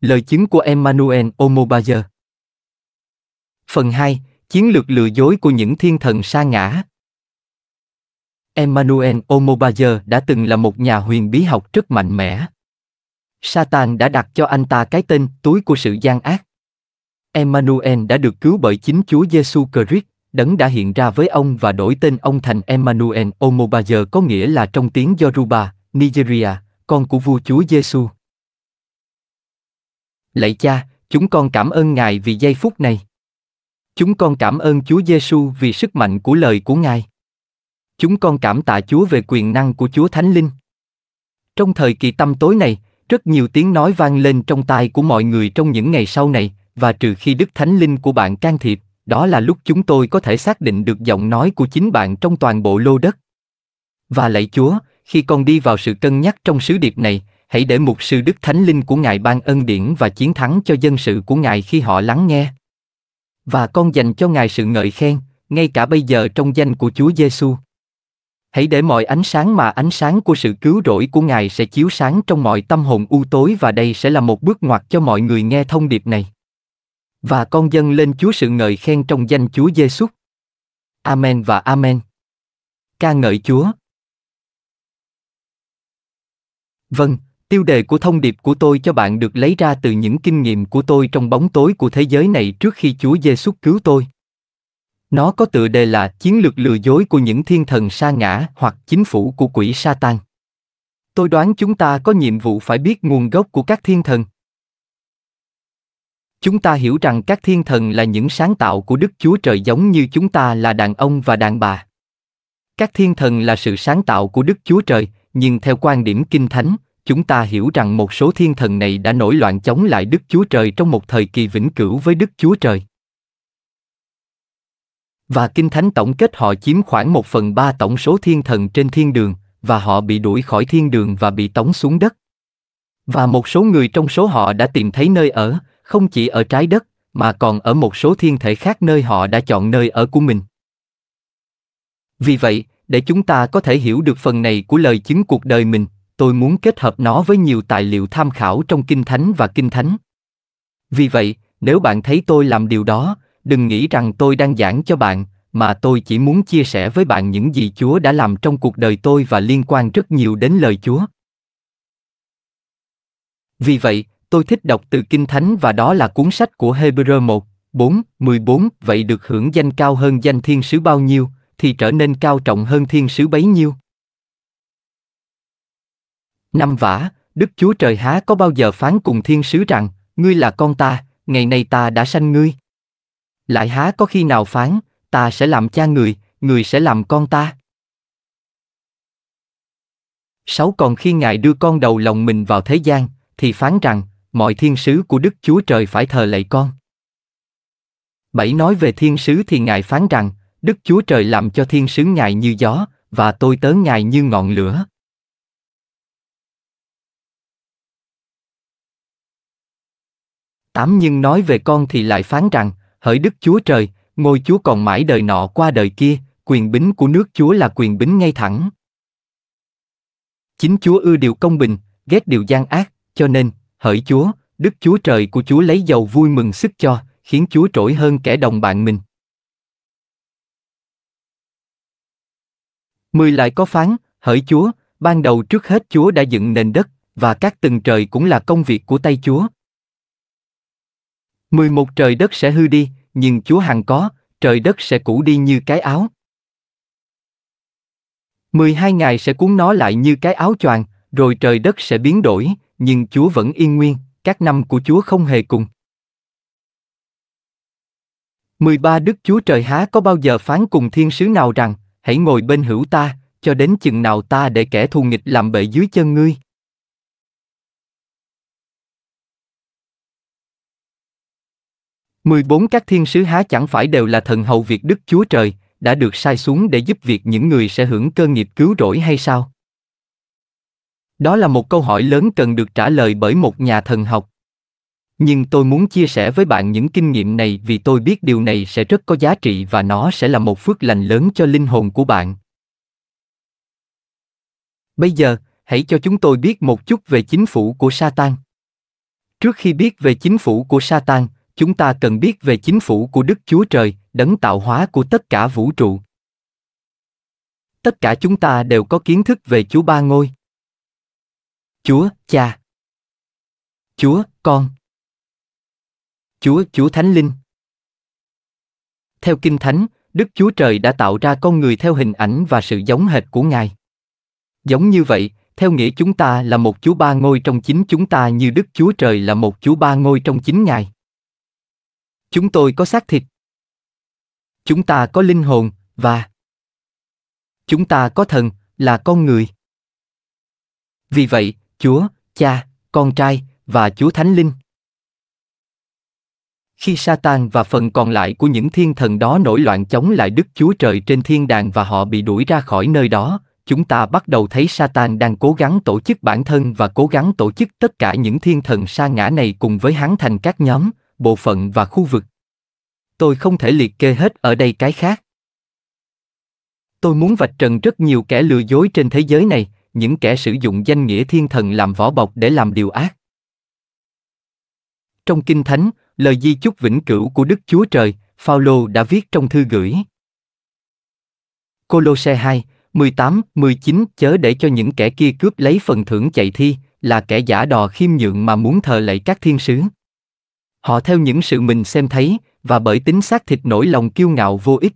Lời chứng của Emmanuel Omobayer Phần 2. Chiến lược lừa dối của những thiên thần sa ngã Emmanuel Omobayer đã từng là một nhà huyền bí học rất mạnh mẽ. Satan đã đặt cho anh ta cái tên túi của sự gian ác. Emmanuel đã được cứu bởi chính Chúa Giêsu Christ, đấng đã hiện ra với ông và đổi tên ông thành Emmanuel Omobayer có nghĩa là trong tiếng Yoruba, Nigeria, con của vua Chúa Giêsu. Lạy cha, chúng con cảm ơn Ngài vì giây phút này. Chúng con cảm ơn Chúa Giêsu vì sức mạnh của lời của Ngài. Chúng con cảm tạ Chúa về quyền năng của Chúa Thánh Linh. Trong thời kỳ tâm tối này, rất nhiều tiếng nói vang lên trong tai của mọi người trong những ngày sau này, và trừ khi Đức Thánh Linh của bạn can thiệp, đó là lúc chúng tôi có thể xác định được giọng nói của chính bạn trong toàn bộ lô đất. Và lạy Chúa, khi con đi vào sự cân nhắc trong sứ điệp này, hãy để mục sư Đức Thánh Linh của Ngài ban ân điển và chiến thắng cho dân sự của Ngài khi họ lắng nghe. Và con dành cho Ngài sự ngợi khen, ngay cả bây giờ trong danh của Chúa Giêsu. Hãy để mọi ánh sáng mà ánh sáng của sự cứu rỗi của Ngài sẽ chiếu sáng trong mọi tâm hồn u tối và đây sẽ là một bước ngoặt cho mọi người nghe thông điệp này. Và con dân lên Chúa sự ngợi khen trong danh Chúa Giêsu. Amen và Amen. Ca ngợi Chúa. Vâng, Tiêu đề của thông điệp của tôi cho bạn được lấy ra từ những kinh nghiệm của tôi trong bóng tối của thế giới này trước khi Chúa Giêsu cứu tôi. Nó có tựa đề là Chiến lược lừa dối của những thiên thần sa ngã hoặc chính phủ của quỷ Satan. Tôi đoán chúng ta có nhiệm vụ phải biết nguồn gốc của các thiên thần. Chúng ta hiểu rằng các thiên thần là những sáng tạo của Đức Chúa Trời giống như chúng ta là đàn ông và đàn bà. Các thiên thần là sự sáng tạo của Đức Chúa Trời, nhưng theo quan điểm kinh thánh, chúng ta hiểu rằng một số thiên thần này đã nổi loạn chống lại Đức Chúa Trời trong một thời kỳ vĩnh cửu với Đức Chúa Trời. Và Kinh Thánh tổng kết họ chiếm khoảng một phần ba tổng số thiên thần trên thiên đường, và họ bị đuổi khỏi thiên đường và bị tống xuống đất. Và một số người trong số họ đã tìm thấy nơi ở, không chỉ ở trái đất, mà còn ở một số thiên thể khác nơi họ đã chọn nơi ở của mình. Vì vậy, để chúng ta có thể hiểu được phần này của lời chứng cuộc đời mình, tôi muốn kết hợp nó với nhiều tài liệu tham khảo trong kinh thánh và kinh thánh. Vì vậy, nếu bạn thấy tôi làm điều đó, đừng nghĩ rằng tôi đang giảng cho bạn, mà tôi chỉ muốn chia sẻ với bạn những gì Chúa đã làm trong cuộc đời tôi và liên quan rất nhiều đến lời Chúa. Vì vậy, tôi thích đọc từ Kinh Thánh và đó là cuốn sách của Hebrew 1, 4, 14, vậy được hưởng danh cao hơn danh thiên sứ bao nhiêu, thì trở nên cao trọng hơn thiên sứ bấy nhiêu. Năm vả, Đức Chúa Trời há có bao giờ phán cùng thiên sứ rằng, ngươi là con ta, ngày nay ta đã sanh ngươi. Lại há có khi nào phán, ta sẽ làm cha người, người sẽ làm con ta. Sáu còn khi Ngài đưa con đầu lòng mình vào thế gian, thì phán rằng, mọi thiên sứ của Đức Chúa Trời phải thờ lạy con. Bảy nói về thiên sứ thì Ngài phán rằng, Đức Chúa Trời làm cho thiên sứ Ngài như gió, và tôi tớ Ngài như ngọn lửa. Tám nhưng nói về con thì lại phán rằng, hỡi Đức Chúa Trời, ngôi Chúa còn mãi đời nọ qua đời kia, quyền bính của nước Chúa là quyền bính ngay thẳng. Chính Chúa ưa điều công bình, ghét điều gian ác, cho nên, hỡi Chúa, Đức Chúa Trời của Chúa lấy dầu vui mừng sức cho, khiến Chúa trỗi hơn kẻ đồng bạn mình. Mười lại có phán, hỡi Chúa, ban đầu trước hết Chúa đã dựng nền đất, và các từng trời cũng là công việc của tay Chúa, 11 trời đất sẽ hư đi, nhưng Chúa hằng có, trời đất sẽ cũ đi như cái áo. 12 ngày sẽ cuốn nó lại như cái áo choàng, rồi trời đất sẽ biến đổi, nhưng Chúa vẫn yên nguyên, các năm của Chúa không hề cùng. 13 Đức Chúa Trời há có bao giờ phán cùng thiên sứ nào rằng, hãy ngồi bên hữu ta, cho đến chừng nào ta để kẻ thù nghịch làm bệ dưới chân ngươi. 14 các thiên sứ há chẳng phải đều là thần hầu việc Đức Chúa Trời, đã được sai xuống để giúp việc những người sẽ hưởng cơ nghiệp cứu rỗi hay sao? Đó là một câu hỏi lớn cần được trả lời bởi một nhà thần học. Nhưng tôi muốn chia sẻ với bạn những kinh nghiệm này vì tôi biết điều này sẽ rất có giá trị và nó sẽ là một phước lành lớn cho linh hồn của bạn. Bây giờ, hãy cho chúng tôi biết một chút về chính phủ của Satan. Trước khi biết về chính phủ của Satan, chúng ta cần biết về chính phủ của Đức Chúa Trời, đấng tạo hóa của tất cả vũ trụ. Tất cả chúng ta đều có kiến thức về Chúa Ba Ngôi. Chúa, Cha. Chúa, Con. Chúa, Chúa Thánh Linh. Theo Kinh Thánh, Đức Chúa Trời đã tạo ra con người theo hình ảnh và sự giống hệt của Ngài. Giống như vậy, theo nghĩa chúng ta là một Chúa Ba Ngôi trong chính chúng ta như Đức Chúa Trời là một Chúa Ba Ngôi trong chính Ngài. Chúng tôi có xác thịt. Chúng ta có linh hồn, và chúng ta có thần, là con người. Vì vậy, Chúa, Cha, Con Trai, và Chúa Thánh Linh. Khi Satan và phần còn lại của những thiên thần đó nổi loạn chống lại Đức Chúa Trời trên thiên đàng và họ bị đuổi ra khỏi nơi đó, chúng ta bắt đầu thấy Satan đang cố gắng tổ chức bản thân và cố gắng tổ chức tất cả những thiên thần sa ngã này cùng với hắn thành các nhóm, bộ phận và khu vực. Tôi không thể liệt kê hết ở đây cái khác. Tôi muốn vạch trần rất nhiều kẻ lừa dối trên thế giới này, những kẻ sử dụng danh nghĩa thiên thần làm vỏ bọc để làm điều ác. Trong Kinh Thánh, lời di chúc vĩnh cửu của Đức Chúa Trời, Phaolô đã viết trong thư gửi. Colosse 2, 18, 19 chớ để cho những kẻ kia cướp lấy phần thưởng chạy thi, là kẻ giả đò khiêm nhượng mà muốn thờ lạy các thiên sứ. Họ theo những sự mình xem thấy, và bởi tính xác thịt nổi lòng kiêu ngạo vô ích.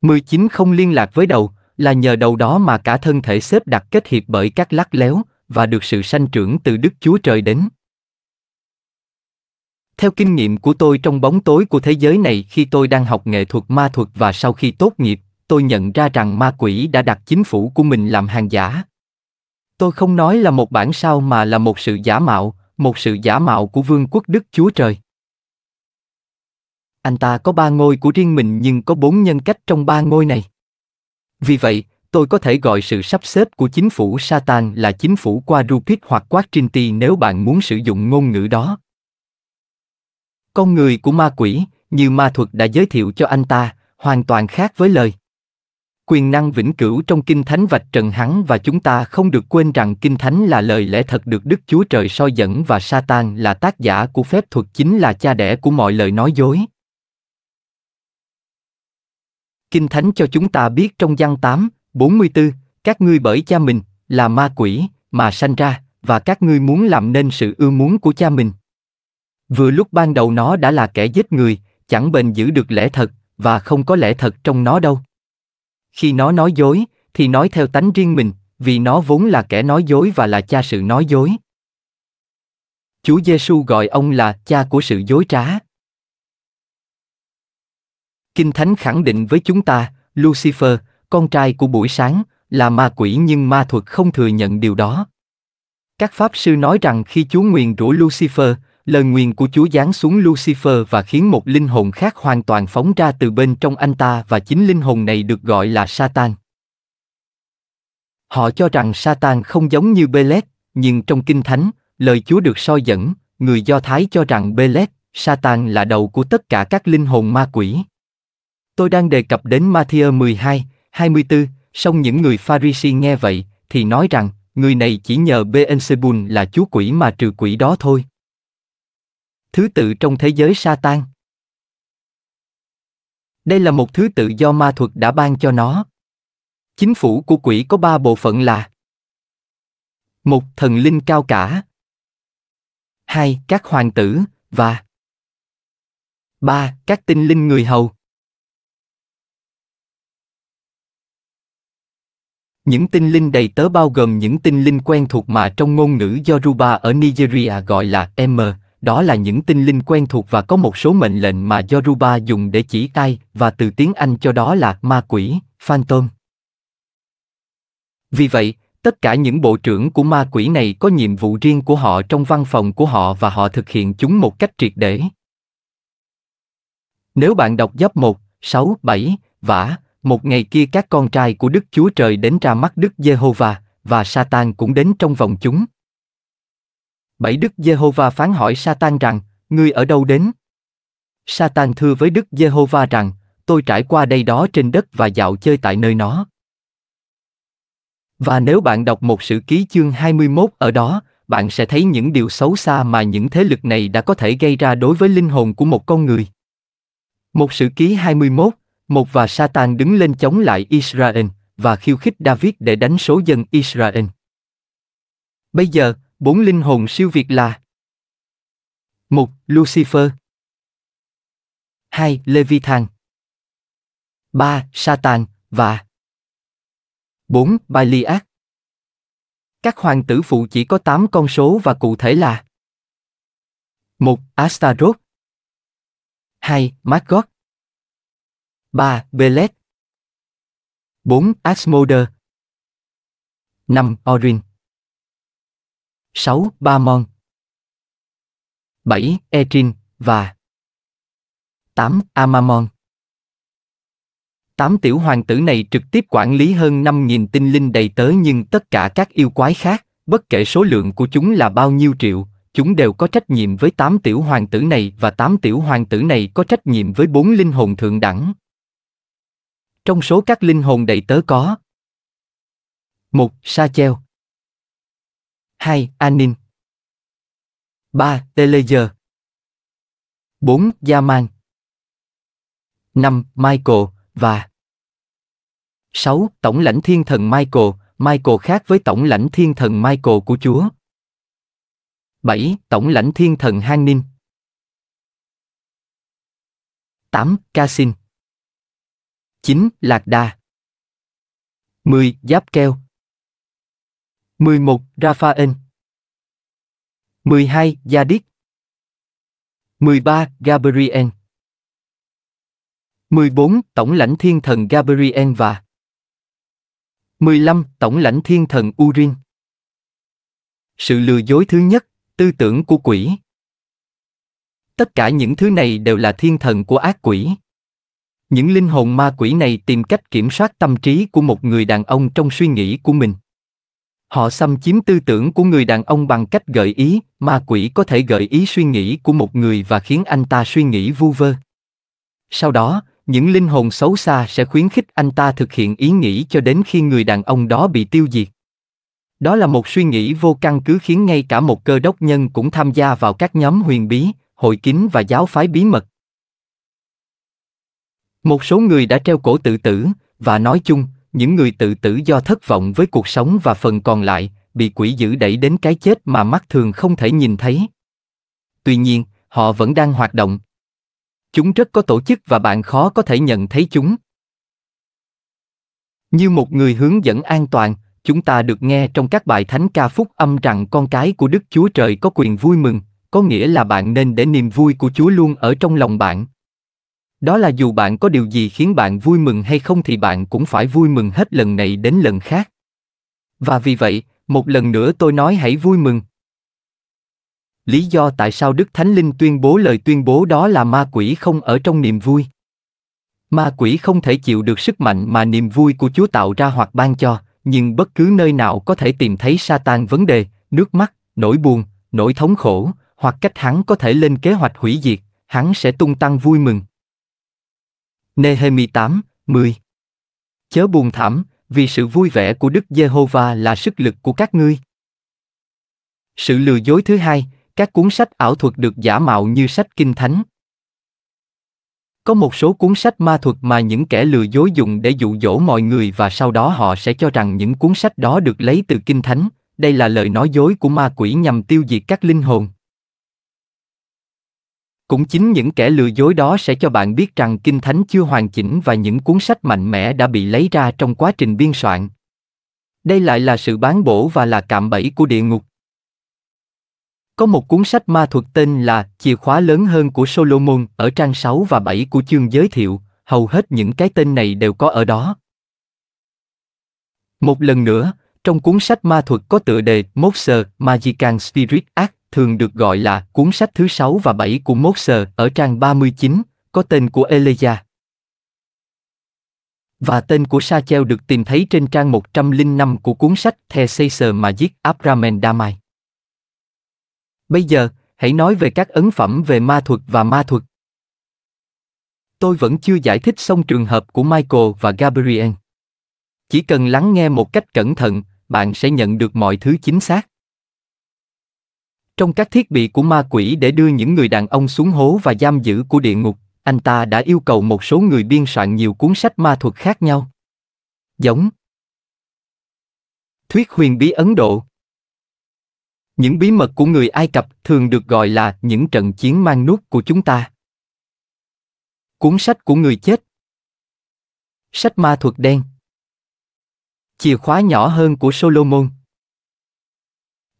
19 không liên lạc với đầu, là nhờ đầu đó mà cả thân thể xếp đặt kết hiệp bởi các lắc léo, và được sự sanh trưởng từ Đức Chúa Trời đến. Theo kinh nghiệm của tôi trong bóng tối của thế giới này khi tôi đang học nghệ thuật ma thuật và sau khi tốt nghiệp, tôi nhận ra rằng ma quỷ đã đặt chính phủ của mình làm hàng giả. Tôi không nói là một bản sao mà là một sự giả mạo, một sự giả mạo của vương quốc Đức Chúa Trời. Anh ta có ba ngôi của riêng mình nhưng có bốn nhân cách trong ba ngôi này. Vì vậy, tôi có thể gọi sự sắp xếp của chính phủ Satan là chính phủ qua Rupit hoặc Quát Trinity nếu bạn muốn sử dụng ngôn ngữ đó. Con người của ma quỷ, như ma thuật đã giới thiệu cho anh ta, hoàn toàn khác với lời quyền năng vĩnh cửu trong kinh thánh vạch trần hắn và chúng ta không được quên rằng kinh thánh là lời lẽ thật được Đức Chúa Trời soi dẫn và Satan là tác giả của phép thuật chính là cha đẻ của mọi lời nói dối. Kinh thánh cho chúng ta biết trong gian 8, 44, các ngươi bởi cha mình là ma quỷ mà sanh ra và các ngươi muốn làm nên sự ưa muốn của cha mình. Vừa lúc ban đầu nó đã là kẻ giết người, chẳng bền giữ được lẽ thật và không có lẽ thật trong nó đâu. Khi nó nói dối, thì nói theo tánh riêng mình, vì nó vốn là kẻ nói dối và là cha sự nói dối. Chúa Giêsu gọi ông là cha của sự dối trá. Kinh Thánh khẳng định với chúng ta, Lucifer, con trai của buổi sáng, là ma quỷ nhưng ma thuật không thừa nhận điều đó. Các pháp sư nói rằng khi Chúa nguyền rủa Lucifer, lời nguyền của Chúa giáng xuống Lucifer và khiến một linh hồn khác hoàn toàn phóng ra từ bên trong anh ta và chính linh hồn này được gọi là Satan. Họ cho rằng Satan không giống như Belet, nhưng trong Kinh Thánh, lời Chúa được soi dẫn, người Do Thái cho rằng Belet, Satan là đầu của tất cả các linh hồn ma quỷ. Tôi đang đề cập đến Matthew 12, 24, song những người Pharisee nghe vậy, thì nói rằng, người này chỉ nhờ Beelzebul là chúa quỷ mà trừ quỷ đó thôi thứ tự trong thế giới Satan. Đây là một thứ tự do ma thuật đã ban cho nó. Chính phủ của quỷ có ba bộ phận là một Thần linh cao cả hai Các hoàng tử, và ba Các tinh linh người hầu Những tinh linh đầy tớ bao gồm những tinh linh quen thuộc mà trong ngôn ngữ Yoruba ở Nigeria gọi là M, đó là những tinh linh quen thuộc và có một số mệnh lệnh mà Yoruba dùng để chỉ tay và từ tiếng Anh cho đó là ma quỷ, phantom. Vì vậy, tất cả những bộ trưởng của ma quỷ này có nhiệm vụ riêng của họ trong văn phòng của họ và họ thực hiện chúng một cách triệt để. Nếu bạn đọc giáp 1, 6, 7, vả, một ngày kia các con trai của Đức Chúa Trời đến ra mắt Đức Giê-hô-va, và Satan cũng đến trong vòng chúng. Bảy Đức Giê-hô-va phán hỏi sa-tan rằng, ngươi ở đâu đến? sa-tan thưa với Đức Giê-hô-va rằng, tôi trải qua đây đó trên đất và dạo chơi tại nơi nó. Và nếu bạn đọc một sự ký chương 21 ở đó, bạn sẽ thấy những điều xấu xa mà những thế lực này đã có thể gây ra đối với linh hồn của một con người. Một sự ký 21, một và Satan đứng lên chống lại Israel và khiêu khích David để đánh số dân Israel. Bây giờ, Bốn linh hồn siêu việt là một Lucifer hai Leviathan ba Satan và 4. Baliac Các hoàng tử phụ chỉ có 8 con số và cụ thể là 1. Astaroth 2. Margot 3. Belet 4. Asmoder 5. Orin 6. Bamon 7. Etrin và 8. Amamon 8 tiểu hoàng tử này trực tiếp quản lý hơn 5.000 tinh linh đầy tớ nhưng tất cả các yêu quái khác, bất kể số lượng của chúng là bao nhiêu triệu, chúng đều có trách nhiệm với 8 tiểu hoàng tử này và 8 tiểu hoàng tử này có trách nhiệm với 4 linh hồn thượng đẳng. Trong số các linh hồn đầy tớ có một Sa Cheo 2. Anin 3. Teleger 4. Yaman 5. Michael và 6. Tổng lãnh thiên thần Michael, Michael khác với tổng lãnh thiên thần Michael của Chúa. 7. Tổng lãnh thiên thần Hanin 8. Casin 9. Lạc đa 10. Giáp Keo 11. Raphael 12. Yadid 13. Gabriel 14. Tổng lãnh thiên thần Gabriel và 15. Tổng lãnh thiên thần Urin Sự lừa dối thứ nhất, tư tưởng của quỷ Tất cả những thứ này đều là thiên thần của ác quỷ những linh hồn ma quỷ này tìm cách kiểm soát tâm trí của một người đàn ông trong suy nghĩ của mình Họ xâm chiếm tư tưởng của người đàn ông bằng cách gợi ý, ma quỷ có thể gợi ý suy nghĩ của một người và khiến anh ta suy nghĩ vu vơ. Sau đó, những linh hồn xấu xa sẽ khuyến khích anh ta thực hiện ý nghĩ cho đến khi người đàn ông đó bị tiêu diệt. Đó là một suy nghĩ vô căn cứ khiến ngay cả một cơ đốc nhân cũng tham gia vào các nhóm huyền bí, hội kín và giáo phái bí mật. Một số người đã treo cổ tự tử, và nói chung, những người tự tử do thất vọng với cuộc sống và phần còn lại bị quỷ dữ đẩy đến cái chết mà mắt thường không thể nhìn thấy tuy nhiên họ vẫn đang hoạt động chúng rất có tổ chức và bạn khó có thể nhận thấy chúng như một người hướng dẫn an toàn chúng ta được nghe trong các bài thánh ca phúc âm rằng con cái của đức chúa trời có quyền vui mừng có nghĩa là bạn nên để niềm vui của chúa luôn ở trong lòng bạn đó là dù bạn có điều gì khiến bạn vui mừng hay không thì bạn cũng phải vui mừng hết lần này đến lần khác. Và vì vậy, một lần nữa tôi nói hãy vui mừng. Lý do tại sao Đức Thánh Linh tuyên bố lời tuyên bố đó là ma quỷ không ở trong niềm vui. Ma quỷ không thể chịu được sức mạnh mà niềm vui của Chúa tạo ra hoặc ban cho, nhưng bất cứ nơi nào có thể tìm thấy sa tan vấn đề, nước mắt, nỗi buồn, nỗi thống khổ, hoặc cách hắn có thể lên kế hoạch hủy diệt, hắn sẽ tung tăng vui mừng. Nehemi 8, 10 Chớ buồn thảm, vì sự vui vẻ của Đức Giê-hô-va là sức lực của các ngươi. Sự lừa dối thứ hai, các cuốn sách ảo thuật được giả mạo như sách kinh thánh. Có một số cuốn sách ma thuật mà những kẻ lừa dối dùng để dụ dỗ mọi người và sau đó họ sẽ cho rằng những cuốn sách đó được lấy từ kinh thánh, đây là lời nói dối của ma quỷ nhằm tiêu diệt các linh hồn. Cũng chính những kẻ lừa dối đó sẽ cho bạn biết rằng Kinh Thánh chưa hoàn chỉnh và những cuốn sách mạnh mẽ đã bị lấy ra trong quá trình biên soạn. Đây lại là sự bán bổ và là cạm bẫy của địa ngục. Có một cuốn sách ma thuật tên là Chìa khóa lớn hơn của Solomon ở trang 6 và 7 của chương giới thiệu, hầu hết những cái tên này đều có ở đó. Một lần nữa, trong cuốn sách ma thuật có tựa đề Moser Magican Spirit Act, thường được gọi là cuốn sách thứ 6 và 7 của Moser ở trang 39, có tên của Elijah. Và tên của Sachel được tìm thấy trên trang 105 của cuốn sách The Caesar mà giết Abramen Damai. Bây giờ, hãy nói về các ấn phẩm về ma thuật và ma thuật. Tôi vẫn chưa giải thích xong trường hợp của Michael và Gabriel. Chỉ cần lắng nghe một cách cẩn thận, bạn sẽ nhận được mọi thứ chính xác. Trong các thiết bị của ma quỷ để đưa những người đàn ông xuống hố và giam giữ của địa ngục, anh ta đã yêu cầu một số người biên soạn nhiều cuốn sách ma thuật khác nhau. Giống Thuyết huyền bí Ấn Độ Những bí mật của người Ai Cập thường được gọi là những trận chiến mang nút của chúng ta. Cuốn sách của người chết Sách ma thuật đen Chìa khóa nhỏ hơn của Solomon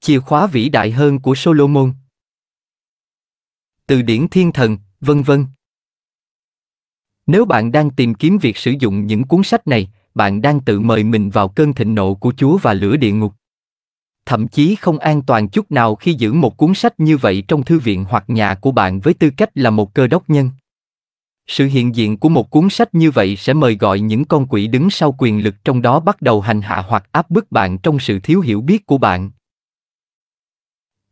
chìa khóa vĩ đại hơn của Solomon. Từ điển thiên thần, vân vân. Nếu bạn đang tìm kiếm việc sử dụng những cuốn sách này, bạn đang tự mời mình vào cơn thịnh nộ của Chúa và lửa địa ngục. Thậm chí không an toàn chút nào khi giữ một cuốn sách như vậy trong thư viện hoặc nhà của bạn với tư cách là một cơ đốc nhân. Sự hiện diện của một cuốn sách như vậy sẽ mời gọi những con quỷ đứng sau quyền lực trong đó bắt đầu hành hạ hoặc áp bức bạn trong sự thiếu hiểu biết của bạn.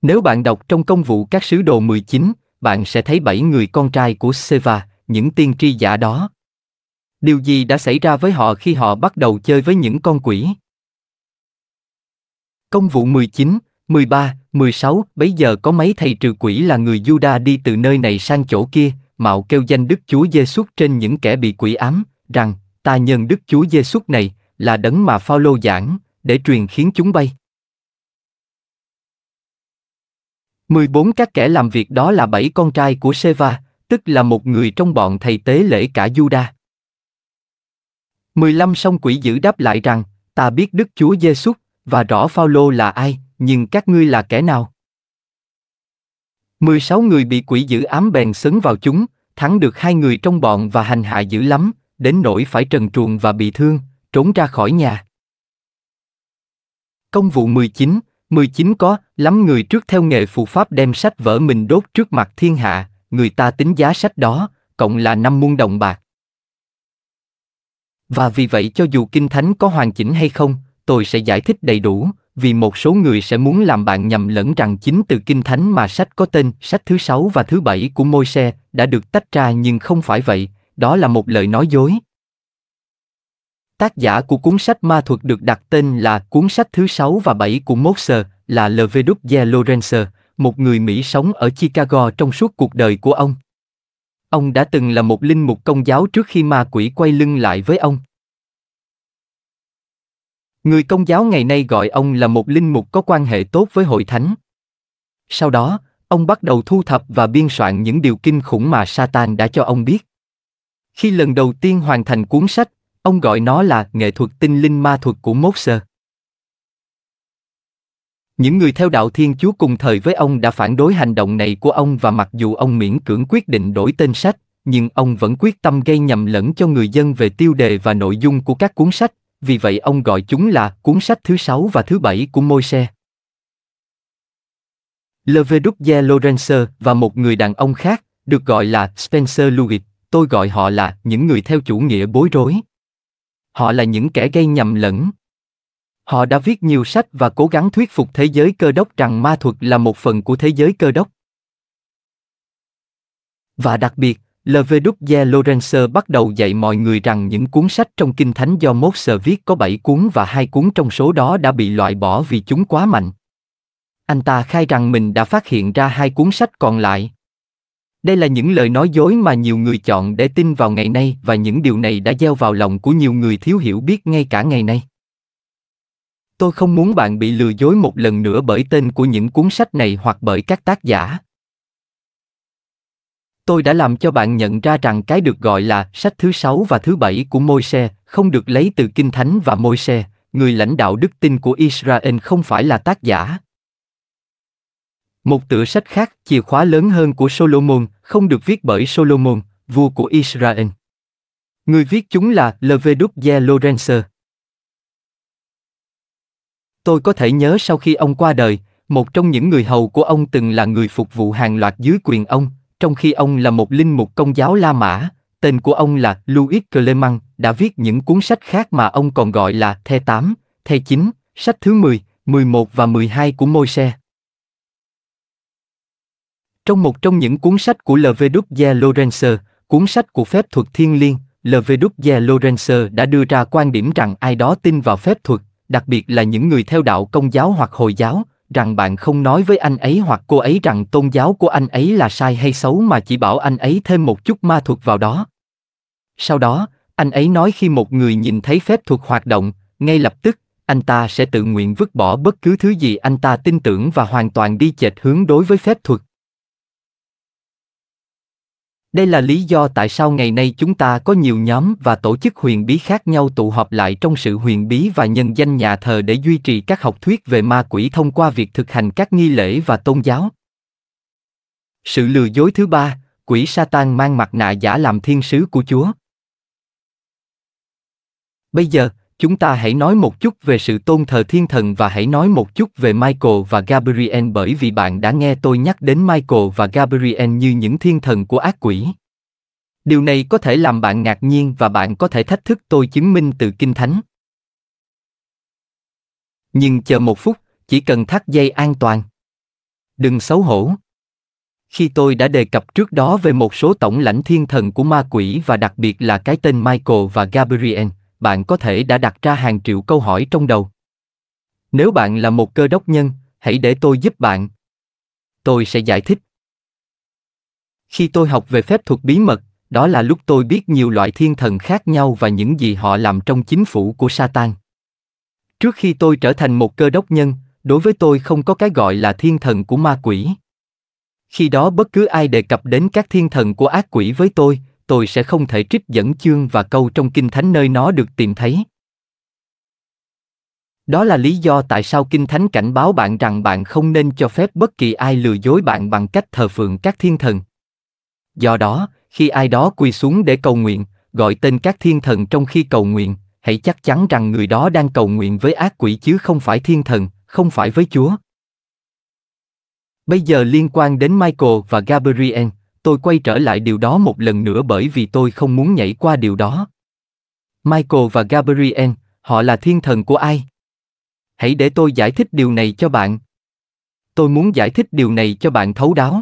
Nếu bạn đọc trong công vụ các sứ đồ 19, bạn sẽ thấy bảy người con trai của Seva, những tiên tri giả đó. Điều gì đã xảy ra với họ khi họ bắt đầu chơi với những con quỷ? Công vụ 19, 13, 16, bấy giờ có mấy thầy trừ quỷ là người Juda đi từ nơi này sang chỗ kia, mạo kêu danh Đức Chúa Giêsu trên những kẻ bị quỷ ám, rằng, ta nhân Đức Chúa Giêsu này, là đấng mà Phaolô giảng, để truyền khiến chúng bay. 14 các kẻ làm việc đó là bảy con trai của Seva, tức là một người trong bọn thầy tế lễ cả Juda. 15 song quỷ dữ đáp lại rằng, ta biết Đức Chúa Giêsu và rõ Phaolô là ai, nhưng các ngươi là kẻ nào? 16 người bị quỷ dữ ám bèn sấn vào chúng, thắng được hai người trong bọn và hành hạ dữ lắm, đến nỗi phải trần truồng và bị thương, trốn ra khỏi nhà. Công vụ 19, 19 có, lắm người trước theo nghệ phù pháp đem sách vở mình đốt trước mặt thiên hạ, người ta tính giá sách đó, cộng là năm muôn đồng bạc. Và vì vậy cho dù kinh thánh có hoàn chỉnh hay không, tôi sẽ giải thích đầy đủ, vì một số người sẽ muốn làm bạn nhầm lẫn rằng chính từ kinh thánh mà sách có tên sách thứ sáu và thứ bảy của môi se đã được tách ra nhưng không phải vậy, đó là một lời nói dối, Tác giả của cuốn sách ma thuật được đặt tên là cuốn sách thứ 6 và 7 của Moser là LW Lorenzer, một người Mỹ sống ở Chicago trong suốt cuộc đời của ông. Ông đã từng là một linh mục công giáo trước khi ma quỷ quay lưng lại với ông. Người công giáo ngày nay gọi ông là một linh mục có quan hệ tốt với hội thánh. Sau đó, ông bắt đầu thu thập và biên soạn những điều kinh khủng mà Satan đã cho ông biết. Khi lần đầu tiên hoàn thành cuốn sách, Ông gọi nó là nghệ thuật tinh linh ma thuật của Moser. Những người theo đạo Thiên Chúa cùng thời với ông đã phản đối hành động này của ông và mặc dù ông miễn cưỡng quyết định đổi tên sách, nhưng ông vẫn quyết tâm gây nhầm lẫn cho người dân về tiêu đề và nội dung của các cuốn sách, vì vậy ông gọi chúng là cuốn sách thứ sáu và thứ bảy của Môi-se. Leveducje Lorenzer và một người đàn ông khác, được gọi là Spencer Lewis, tôi gọi họ là những người theo chủ nghĩa bối rối họ là những kẻ gây nhầm lẫn họ đã viết nhiều sách và cố gắng thuyết phục thế giới cơ đốc rằng ma thuật là một phần của thế giới cơ đốc và đặc biệt LVDE Lorenzer bắt đầu dạy mọi người rằng những cuốn sách trong Kinh Thánh do Moses viết có bảy cuốn và hai cuốn trong số đó đã bị loại bỏ vì chúng quá mạnh. Anh ta khai rằng mình đã phát hiện ra hai cuốn sách còn lại, đây là những lời nói dối mà nhiều người chọn để tin vào ngày nay và những điều này đã gieo vào lòng của nhiều người thiếu hiểu biết ngay cả ngày nay. Tôi không muốn bạn bị lừa dối một lần nữa bởi tên của những cuốn sách này hoặc bởi các tác giả. Tôi đã làm cho bạn nhận ra rằng cái được gọi là sách thứ sáu và thứ bảy của Môi-se không được lấy từ Kinh Thánh và Môi-se, người lãnh đạo đức tin của Israel không phải là tác giả, một tựa sách khác, chìa khóa lớn hơn của Solomon, không được viết bởi Solomon, vua của Israel. Người viết chúng là Lvdje Lorenzo. Tôi có thể nhớ sau khi ông qua đời, một trong những người hầu của ông từng là người phục vụ hàng loạt dưới quyền ông, trong khi ông là một linh mục công giáo La Mã, tên của ông là Louis Clemens, đã viết những cuốn sách khác mà ông còn gọi là The 8, The 9, sách thứ 10, 11 và 12 của Môi-se. Trong một trong những cuốn sách của Lvdja Lorenzer, cuốn sách của phép thuật thiên liêng, Lvdja Lorenzer đã đưa ra quan điểm rằng ai đó tin vào phép thuật, đặc biệt là những người theo đạo công giáo hoặc hồi giáo, rằng bạn không nói với anh ấy hoặc cô ấy rằng tôn giáo của anh ấy là sai hay xấu mà chỉ bảo anh ấy thêm một chút ma thuật vào đó. Sau đó, anh ấy nói khi một người nhìn thấy phép thuật hoạt động, ngay lập tức, anh ta sẽ tự nguyện vứt bỏ bất cứ thứ gì anh ta tin tưởng và hoàn toàn đi chệch hướng đối với phép thuật. Đây là lý do tại sao ngày nay chúng ta có nhiều nhóm và tổ chức huyền bí khác nhau tụ họp lại trong sự huyền bí và nhân danh nhà thờ để duy trì các học thuyết về ma quỷ thông qua việc thực hành các nghi lễ và tôn giáo. Sự lừa dối thứ ba, quỷ Satan mang mặt nạ giả làm thiên sứ của Chúa. Bây giờ, chúng ta hãy nói một chút về sự tôn thờ thiên thần và hãy nói một chút về Michael và Gabriel bởi vì bạn đã nghe tôi nhắc đến Michael và Gabriel như những thiên thần của ác quỷ. Điều này có thể làm bạn ngạc nhiên và bạn có thể thách thức tôi chứng minh từ Kinh Thánh. Nhưng chờ một phút, chỉ cần thắt dây an toàn. Đừng xấu hổ. Khi tôi đã đề cập trước đó về một số tổng lãnh thiên thần của ma quỷ và đặc biệt là cái tên Michael và Gabriel bạn có thể đã đặt ra hàng triệu câu hỏi trong đầu. Nếu bạn là một cơ đốc nhân, hãy để tôi giúp bạn. Tôi sẽ giải thích. Khi tôi học về phép thuật bí mật, đó là lúc tôi biết nhiều loại thiên thần khác nhau và những gì họ làm trong chính phủ của Satan. Trước khi tôi trở thành một cơ đốc nhân, đối với tôi không có cái gọi là thiên thần của ma quỷ. Khi đó bất cứ ai đề cập đến các thiên thần của ác quỷ với tôi, tôi sẽ không thể trích dẫn chương và câu trong kinh thánh nơi nó được tìm thấy. Đó là lý do tại sao Kinh Thánh cảnh báo bạn rằng bạn không nên cho phép bất kỳ ai lừa dối bạn bằng cách thờ phượng các thiên thần. Do đó, khi ai đó quỳ xuống để cầu nguyện, gọi tên các thiên thần trong khi cầu nguyện, hãy chắc chắn rằng người đó đang cầu nguyện với ác quỷ chứ không phải thiên thần, không phải với Chúa. Bây giờ liên quan đến Michael và Gabriel tôi quay trở lại điều đó một lần nữa bởi vì tôi không muốn nhảy qua điều đó. Michael và Gabriel, họ là thiên thần của ai? Hãy để tôi giải thích điều này cho bạn. Tôi muốn giải thích điều này cho bạn thấu đáo.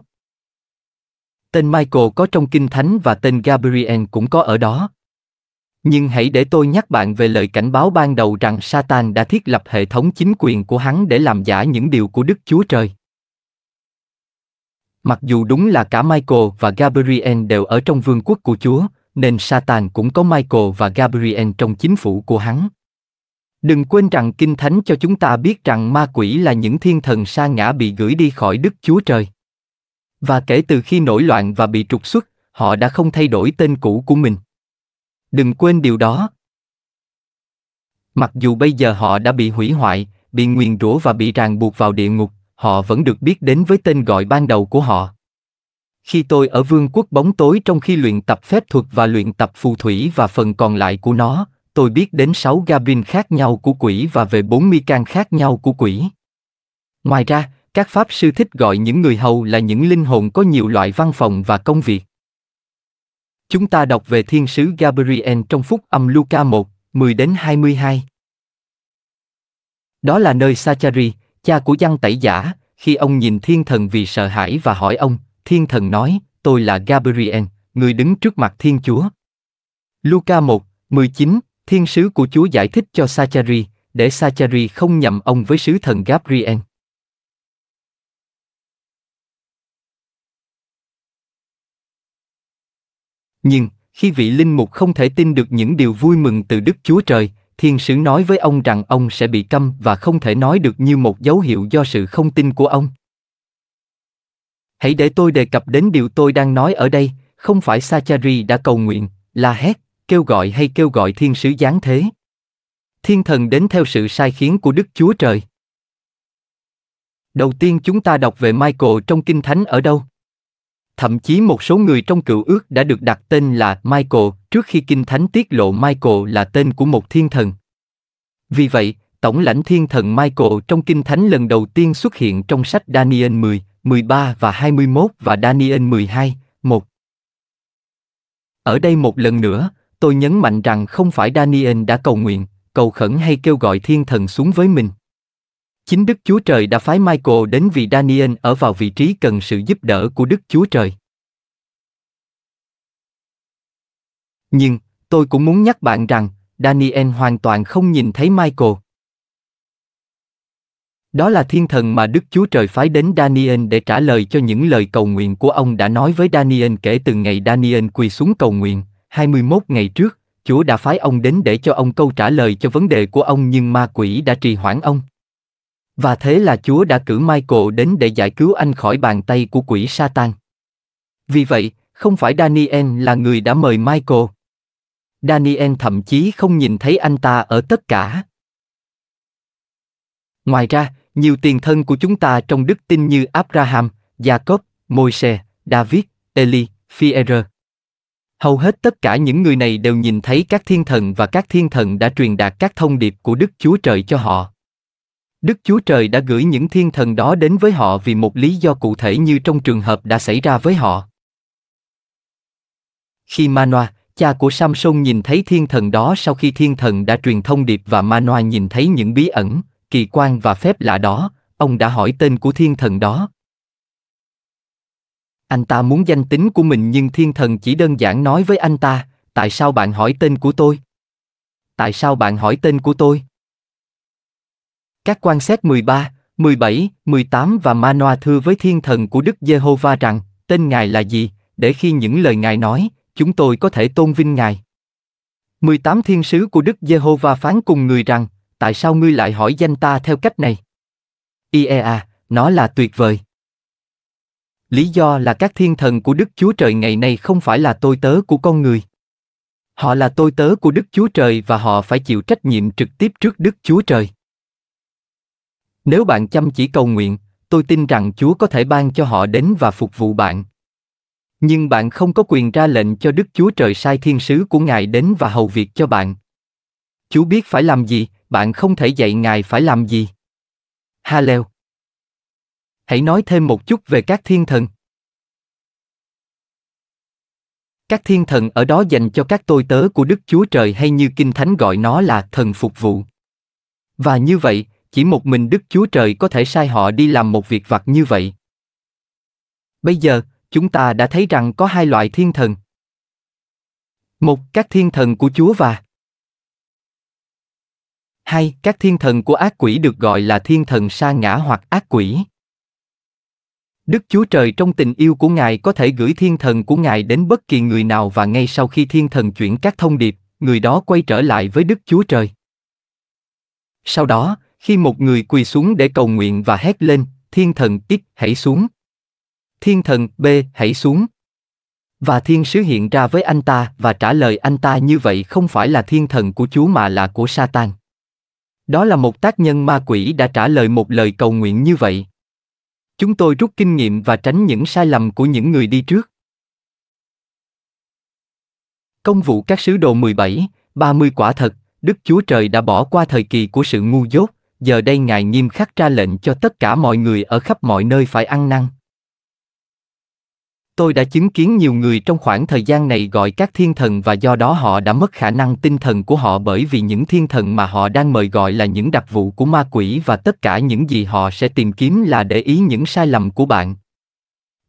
Tên Michael có trong Kinh Thánh và tên Gabriel cũng có ở đó. Nhưng hãy để tôi nhắc bạn về lời cảnh báo ban đầu rằng Satan đã thiết lập hệ thống chính quyền của hắn để làm giả những điều của Đức Chúa Trời. Mặc dù đúng là cả Michael và Gabriel đều ở trong vương quốc của Chúa, nên Satan cũng có Michael và Gabriel trong chính phủ của hắn. Đừng quên rằng Kinh Thánh cho chúng ta biết rằng ma quỷ là những thiên thần sa ngã bị gửi đi khỏi Đức Chúa Trời. Và kể từ khi nổi loạn và bị trục xuất, họ đã không thay đổi tên cũ của mình. Đừng quên điều đó. Mặc dù bây giờ họ đã bị hủy hoại, bị nguyền rủa và bị ràng buộc vào địa ngục, họ vẫn được biết đến với tên gọi ban đầu của họ. Khi tôi ở vương quốc bóng tối trong khi luyện tập phép thuật và luyện tập phù thủy và phần còn lại của nó, tôi biết đến 6 Gabin khác nhau của quỷ và về 40 can khác nhau của quỷ. Ngoài ra, các pháp sư thích gọi những người hầu là những linh hồn có nhiều loại văn phòng và công việc. Chúng ta đọc về thiên sứ Gabriel trong phúc âm Luca 1, 10 đến 22. Đó là nơi Sachari, Cha của văn Tẩy Giả, khi ông nhìn thiên thần vì sợ hãi và hỏi ông, thiên thần nói, tôi là Gabriel, người đứng trước mặt thiên chúa. Luca 1, 19, thiên sứ của chúa giải thích cho Sachari, để Sachari không nhầm ông với sứ thần Gabriel. Nhưng, khi vị linh mục không thể tin được những điều vui mừng từ Đức Chúa Trời, thiên sứ nói với ông rằng ông sẽ bị câm và không thể nói được như một dấu hiệu do sự không tin của ông. Hãy để tôi đề cập đến điều tôi đang nói ở đây, không phải Sachari đã cầu nguyện, la hét, kêu gọi hay kêu gọi thiên sứ giáng thế. Thiên thần đến theo sự sai khiến của Đức Chúa Trời. Đầu tiên chúng ta đọc về Michael trong Kinh Thánh ở đâu? Thậm chí một số người trong cựu ước đã được đặt tên là Michael trước khi Kinh Thánh tiết lộ Michael là tên của một thiên thần. Vì vậy, tổng lãnh thiên thần Michael trong Kinh Thánh lần đầu tiên xuất hiện trong sách Daniel 10, 13 và 21 và Daniel 12, 1. Ở đây một lần nữa, tôi nhấn mạnh rằng không phải Daniel đã cầu nguyện, cầu khẩn hay kêu gọi thiên thần xuống với mình. Chính Đức Chúa Trời đã phái Michael đến vì Daniel ở vào vị trí cần sự giúp đỡ của Đức Chúa Trời. Nhưng, tôi cũng muốn nhắc bạn rằng, Daniel hoàn toàn không nhìn thấy Michael. Đó là thiên thần mà Đức Chúa Trời phái đến Daniel để trả lời cho những lời cầu nguyện của ông đã nói với Daniel kể từ ngày Daniel quỳ xuống cầu nguyện, 21 ngày trước, Chúa đã phái ông đến để cho ông câu trả lời cho vấn đề của ông nhưng ma quỷ đã trì hoãn ông. Và thế là Chúa đã cử Michael đến để giải cứu anh khỏi bàn tay của quỷ Satan. Vì vậy, không phải Daniel là người đã mời Michael. Daniel thậm chí không nhìn thấy anh ta ở tất cả. Ngoài ra, nhiều tiền thân của chúng ta trong đức tin như Abraham, Jacob, Moses, David, Eli, phi Hầu hết tất cả những người này đều nhìn thấy các thiên thần và các thiên thần đã truyền đạt các thông điệp của Đức Chúa Trời cho họ. Đức Chúa Trời đã gửi những thiên thần đó đến với họ vì một lý do cụ thể như trong trường hợp đã xảy ra với họ. Khi Manoa, cha của Samson nhìn thấy thiên thần đó sau khi thiên thần đã truyền thông điệp và Manoa nhìn thấy những bí ẩn, kỳ quan và phép lạ đó, ông đã hỏi tên của thiên thần đó. Anh ta muốn danh tính của mình nhưng thiên thần chỉ đơn giản nói với anh ta, tại sao bạn hỏi tên của tôi? Tại sao bạn hỏi tên của tôi? Các quan xét 13, 17, 18 và Manoa thưa với thiên thần của Đức Giê-hô-va rằng, tên Ngài là gì, để khi những lời Ngài nói, chúng tôi có thể tôn vinh Ngài. 18 thiên sứ của Đức Giê-hô-va phán cùng người rằng, tại sao ngươi lại hỏi danh ta theo cách này? Iea, nó là tuyệt vời. Lý do là các thiên thần của Đức Chúa Trời ngày nay không phải là tôi tớ của con người. Họ là tôi tớ của Đức Chúa Trời và họ phải chịu trách nhiệm trực tiếp trước Đức Chúa Trời. Nếu bạn chăm chỉ cầu nguyện, tôi tin rằng Chúa có thể ban cho họ đến và phục vụ bạn. Nhưng bạn không có quyền ra lệnh cho Đức Chúa Trời sai thiên sứ của Ngài đến và hầu việc cho bạn. Chúa biết phải làm gì, bạn không thể dạy Ngài phải làm gì. Hallel. Hãy nói thêm một chút về các thiên thần. Các thiên thần ở đó dành cho các tôi tớ của Đức Chúa Trời hay như Kinh Thánh gọi nó là thần phục vụ. Và như vậy, chỉ một mình Đức Chúa Trời có thể sai họ đi làm một việc vặt như vậy. Bây giờ, chúng ta đã thấy rằng có hai loại thiên thần. Một, các thiên thần của Chúa và hai, các thiên thần của ác quỷ được gọi là thiên thần sa ngã hoặc ác quỷ. Đức Chúa Trời trong tình yêu của Ngài có thể gửi thiên thần của Ngài đến bất kỳ người nào và ngay sau khi thiên thần chuyển các thông điệp, người đó quay trở lại với Đức Chúa Trời. Sau đó, khi một người quỳ xuống để cầu nguyện và hét lên, thiên thần X hãy xuống. Thiên thần B hãy xuống. Và thiên sứ hiện ra với anh ta và trả lời anh ta như vậy không phải là thiên thần của Chúa mà là của Satan. Đó là một tác nhân ma quỷ đã trả lời một lời cầu nguyện như vậy. Chúng tôi rút kinh nghiệm và tránh những sai lầm của những người đi trước. Công vụ các sứ đồ 17, 30 quả thật, Đức Chúa Trời đã bỏ qua thời kỳ của sự ngu dốt giờ đây ngài nghiêm khắc ra lệnh cho tất cả mọi người ở khắp mọi nơi phải ăn năn. Tôi đã chứng kiến nhiều người trong khoảng thời gian này gọi các thiên thần và do đó họ đã mất khả năng tinh thần của họ bởi vì những thiên thần mà họ đang mời gọi là những đặc vụ của ma quỷ và tất cả những gì họ sẽ tìm kiếm là để ý những sai lầm của bạn.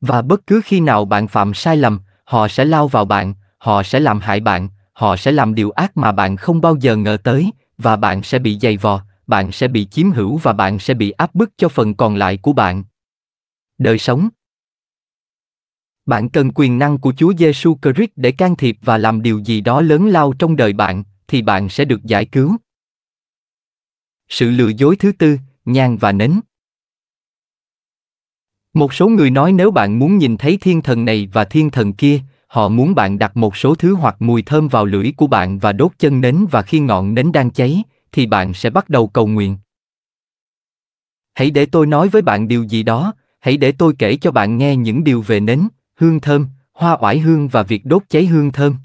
Và bất cứ khi nào bạn phạm sai lầm, họ sẽ lao vào bạn, họ sẽ làm hại bạn, họ sẽ làm điều ác mà bạn không bao giờ ngờ tới, và bạn sẽ bị dày vò, bạn sẽ bị chiếm hữu và bạn sẽ bị áp bức cho phần còn lại của bạn. Đời sống Bạn cần quyền năng của Chúa Giêsu Christ để can thiệp và làm điều gì đó lớn lao trong đời bạn, thì bạn sẽ được giải cứu. Sự lừa dối thứ tư, nhang và nến. Một số người nói nếu bạn muốn nhìn thấy thiên thần này và thiên thần kia, họ muốn bạn đặt một số thứ hoặc mùi thơm vào lưỡi của bạn và đốt chân nến và khi ngọn nến đang cháy, thì bạn sẽ bắt đầu cầu nguyện hãy để tôi nói với bạn điều gì đó hãy để tôi kể cho bạn nghe những điều về nến hương thơm hoa oải hương và việc đốt cháy hương thơm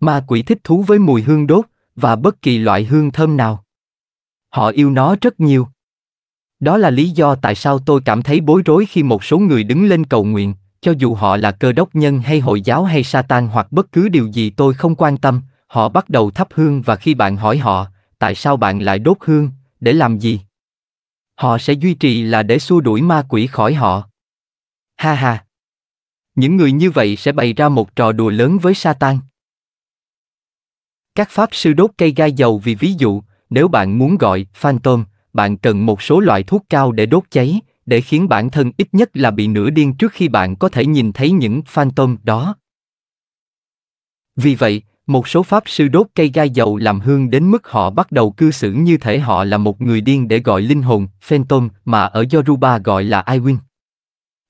ma quỷ thích thú với mùi hương đốt và bất kỳ loại hương thơm nào họ yêu nó rất nhiều đó là lý do tại sao tôi cảm thấy bối rối khi một số người đứng lên cầu nguyện cho dù họ là cơ đốc nhân hay hội giáo hay Satan hoặc bất cứ điều gì tôi không quan tâm Họ bắt đầu thắp hương và khi bạn hỏi họ, tại sao bạn lại đốt hương, để làm gì? Họ sẽ duy trì là để xua đuổi ma quỷ khỏi họ. Ha ha. Những người như vậy sẽ bày ra một trò đùa lớn với Satan. Các pháp sư đốt cây gai dầu vì ví dụ, nếu bạn muốn gọi phantom, bạn cần một số loại thuốc cao để đốt cháy, để khiến bản thân ít nhất là bị nửa điên trước khi bạn có thể nhìn thấy những phantom đó. Vì vậy, một số pháp sư đốt cây gai dầu làm hương đến mức họ bắt đầu cư xử như thể họ là một người điên để gọi linh hồn, phantom, mà ở Yoruba gọi là Iwin.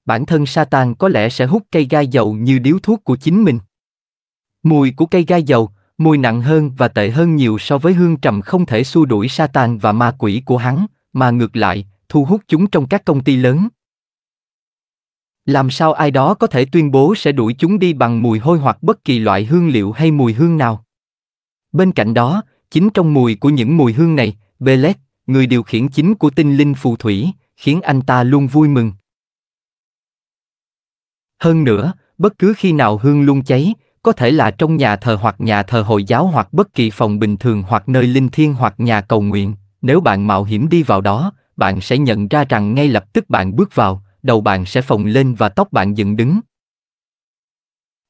Bản thân Satan có lẽ sẽ hút cây gai dầu như điếu thuốc của chính mình. Mùi của cây gai dầu, mùi nặng hơn và tệ hơn nhiều so với hương trầm không thể xua đuổi Satan và ma quỷ của hắn, mà ngược lại, thu hút chúng trong các công ty lớn làm sao ai đó có thể tuyên bố sẽ đuổi chúng đi bằng mùi hôi hoặc bất kỳ loại hương liệu hay mùi hương nào bên cạnh đó chính trong mùi của những mùi hương này belet người điều khiển chính của tinh linh phù thủy khiến anh ta luôn vui mừng hơn nữa bất cứ khi nào hương luôn cháy có thể là trong nhà thờ hoặc nhà thờ hồi giáo hoặc bất kỳ phòng bình thường hoặc nơi linh thiêng hoặc nhà cầu nguyện nếu bạn mạo hiểm đi vào đó bạn sẽ nhận ra rằng ngay lập tức bạn bước vào đầu bạn sẽ phồng lên và tóc bạn dựng đứng.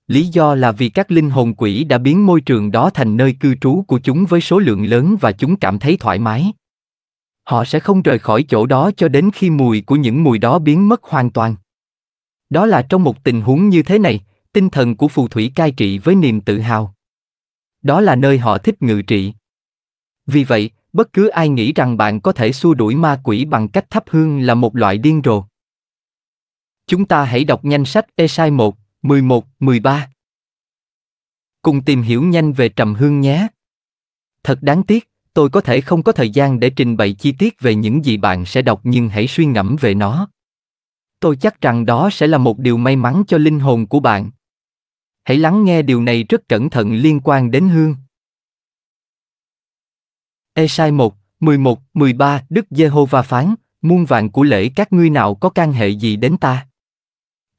Lý do là vì các linh hồn quỷ đã biến môi trường đó thành nơi cư trú của chúng với số lượng lớn và chúng cảm thấy thoải mái. Họ sẽ không rời khỏi chỗ đó cho đến khi mùi của những mùi đó biến mất hoàn toàn. Đó là trong một tình huống như thế này, tinh thần của phù thủy cai trị với niềm tự hào. Đó là nơi họ thích ngự trị. Vì vậy, bất cứ ai nghĩ rằng bạn có thể xua đuổi ma quỷ bằng cách thắp hương là một loại điên rồ. Chúng ta hãy đọc nhanh sách Esai 1, 11, 13. Cùng tìm hiểu nhanh về trầm hương nhé. Thật đáng tiếc, tôi có thể không có thời gian để trình bày chi tiết về những gì bạn sẽ đọc nhưng hãy suy ngẫm về nó. Tôi chắc rằng đó sẽ là một điều may mắn cho linh hồn của bạn. Hãy lắng nghe điều này rất cẩn thận liên quan đến hương. Esai 1, 11, 13 Đức Giê-hô-va phán, muôn vạn của lễ các ngươi nào có can hệ gì đến ta?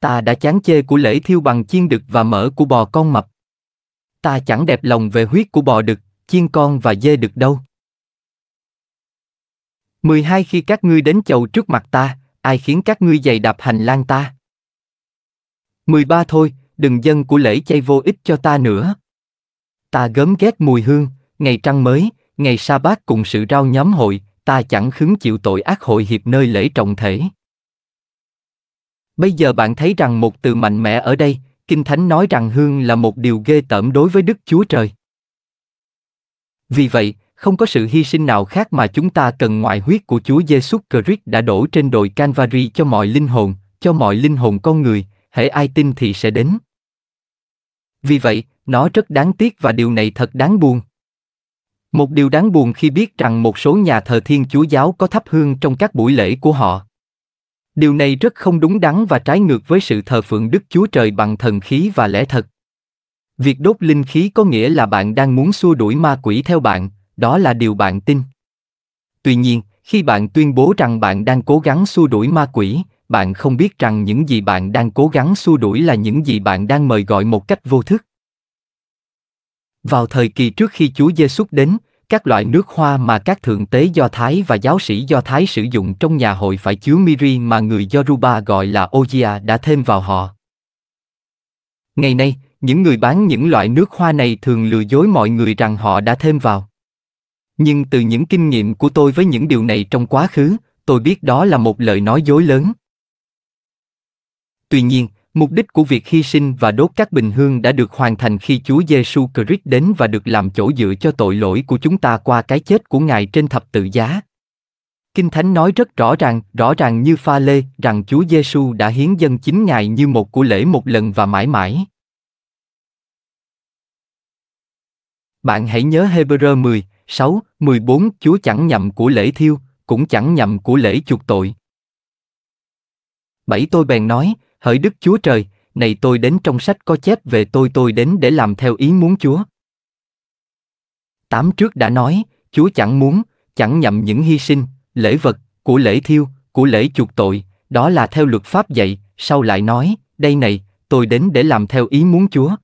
Ta đã chán chê của lễ thiêu bằng chiên đực và mỡ của bò con mập. Ta chẳng đẹp lòng về huyết của bò đực, chiên con và dê đực đâu. 12 Khi các ngươi đến chầu trước mặt ta, ai khiến các ngươi dày đạp hành lang ta? 13 Thôi, đừng dân của lễ chay vô ích cho ta nữa. Ta gớm ghét mùi hương, ngày trăng mới, ngày sa bát cùng sự rau nhóm hội, ta chẳng khứng chịu tội ác hội hiệp nơi lễ trọng thể. Bây giờ bạn thấy rằng một từ mạnh mẽ ở đây, Kinh Thánh nói rằng hương là một điều ghê tởm đối với Đức Chúa Trời. Vì vậy, không có sự hy sinh nào khác mà chúng ta cần ngoại huyết của Chúa Giêsu Christ đã đổ trên đồi Calvary cho mọi linh hồn, cho mọi linh hồn con người, hễ ai tin thì sẽ đến. Vì vậy, nó rất đáng tiếc và điều này thật đáng buồn. Một điều đáng buồn khi biết rằng một số nhà thờ Thiên Chúa giáo có thắp hương trong các buổi lễ của họ. Điều này rất không đúng đắn và trái ngược với sự thờ phượng Đức Chúa Trời bằng thần khí và lẽ thật. Việc đốt linh khí có nghĩa là bạn đang muốn xua đuổi ma quỷ theo bạn, đó là điều bạn tin. Tuy nhiên, khi bạn tuyên bố rằng bạn đang cố gắng xua đuổi ma quỷ, bạn không biết rằng những gì bạn đang cố gắng xua đuổi là những gì bạn đang mời gọi một cách vô thức. Vào thời kỳ trước khi Chúa Giêsu đến, các loại nước hoa mà các thượng tế Do Thái và giáo sĩ Do Thái sử dụng trong nhà hội phải chứa miri mà người Yoruba gọi là Ojia đã thêm vào họ. Ngày nay, những người bán những loại nước hoa này thường lừa dối mọi người rằng họ đã thêm vào. Nhưng từ những kinh nghiệm của tôi với những điều này trong quá khứ, tôi biết đó là một lời nói dối lớn. Tuy nhiên, Mục đích của việc hy sinh và đốt các bình hương đã được hoàn thành khi Chúa Giêsu Christ đến và được làm chỗ dựa cho tội lỗi của chúng ta qua cái chết của Ngài trên thập tự giá. Kinh Thánh nói rất rõ ràng, rõ ràng như pha lê, rằng Chúa Giêsu đã hiến dân chính Ngài như một của lễ một lần và mãi mãi. Bạn hãy nhớ Hebrew 10, 6, 14, Chúa chẳng nhầm của lễ thiêu, cũng chẳng nhầm của lễ chuộc tội. Bảy tôi bèn nói, Hỡi Đức Chúa Trời, này tôi đến trong sách có chép về tôi tôi đến để làm theo ý muốn Chúa. Tám trước đã nói, Chúa chẳng muốn, chẳng nhậm những hy sinh, lễ vật, của lễ thiêu, của lễ chuộc tội, đó là theo luật pháp dạy, sau lại nói, đây này, tôi đến để làm theo ý muốn Chúa.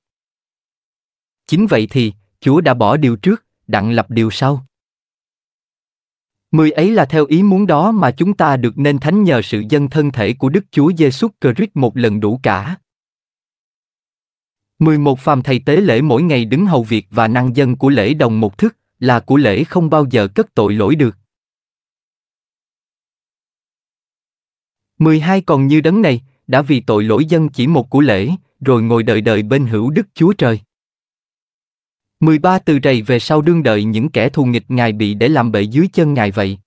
Chính vậy thì, Chúa đã bỏ điều trước, đặng lập điều sau. Mười ấy là theo ý muốn đó mà chúng ta được nên thánh nhờ sự dân thân thể của Đức Chúa Giêsu Christ một lần đủ cả. 11 phàm thầy tế lễ mỗi ngày đứng hầu việc và năng dân của lễ đồng một thức, là của lễ không bao giờ cất tội lỗi được. 12 còn như đấng này, đã vì tội lỗi dân chỉ một của lễ, rồi ngồi đợi đợi bên hữu Đức Chúa Trời. 13 từ rầy về sau đương đợi những kẻ thù nghịch ngài bị để làm bệ dưới chân ngài vậy.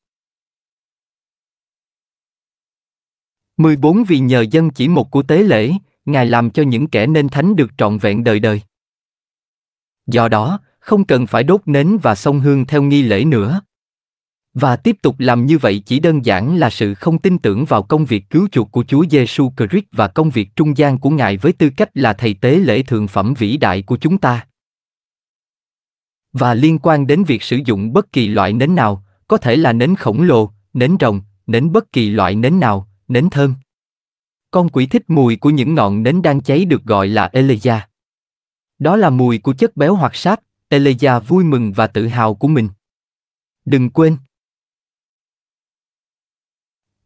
14 Vì nhờ dân chỉ một của tế lễ, ngài làm cho những kẻ nên thánh được trọn vẹn đời đời. Do đó, không cần phải đốt nến và sông hương theo nghi lễ nữa. Và tiếp tục làm như vậy chỉ đơn giản là sự không tin tưởng vào công việc cứu chuộc của Chúa Giêsu Christ và công việc trung gian của Ngài với tư cách là thầy tế lễ thượng phẩm vĩ đại của chúng ta và liên quan đến việc sử dụng bất kỳ loại nến nào, có thể là nến khổng lồ, nến rồng, nến bất kỳ loại nến nào, nến thơm. Con quỷ thích mùi của những ngọn nến đang cháy được gọi là Elijah. Đó là mùi của chất béo hoặc sáp, Elijah vui mừng và tự hào của mình. Đừng quên.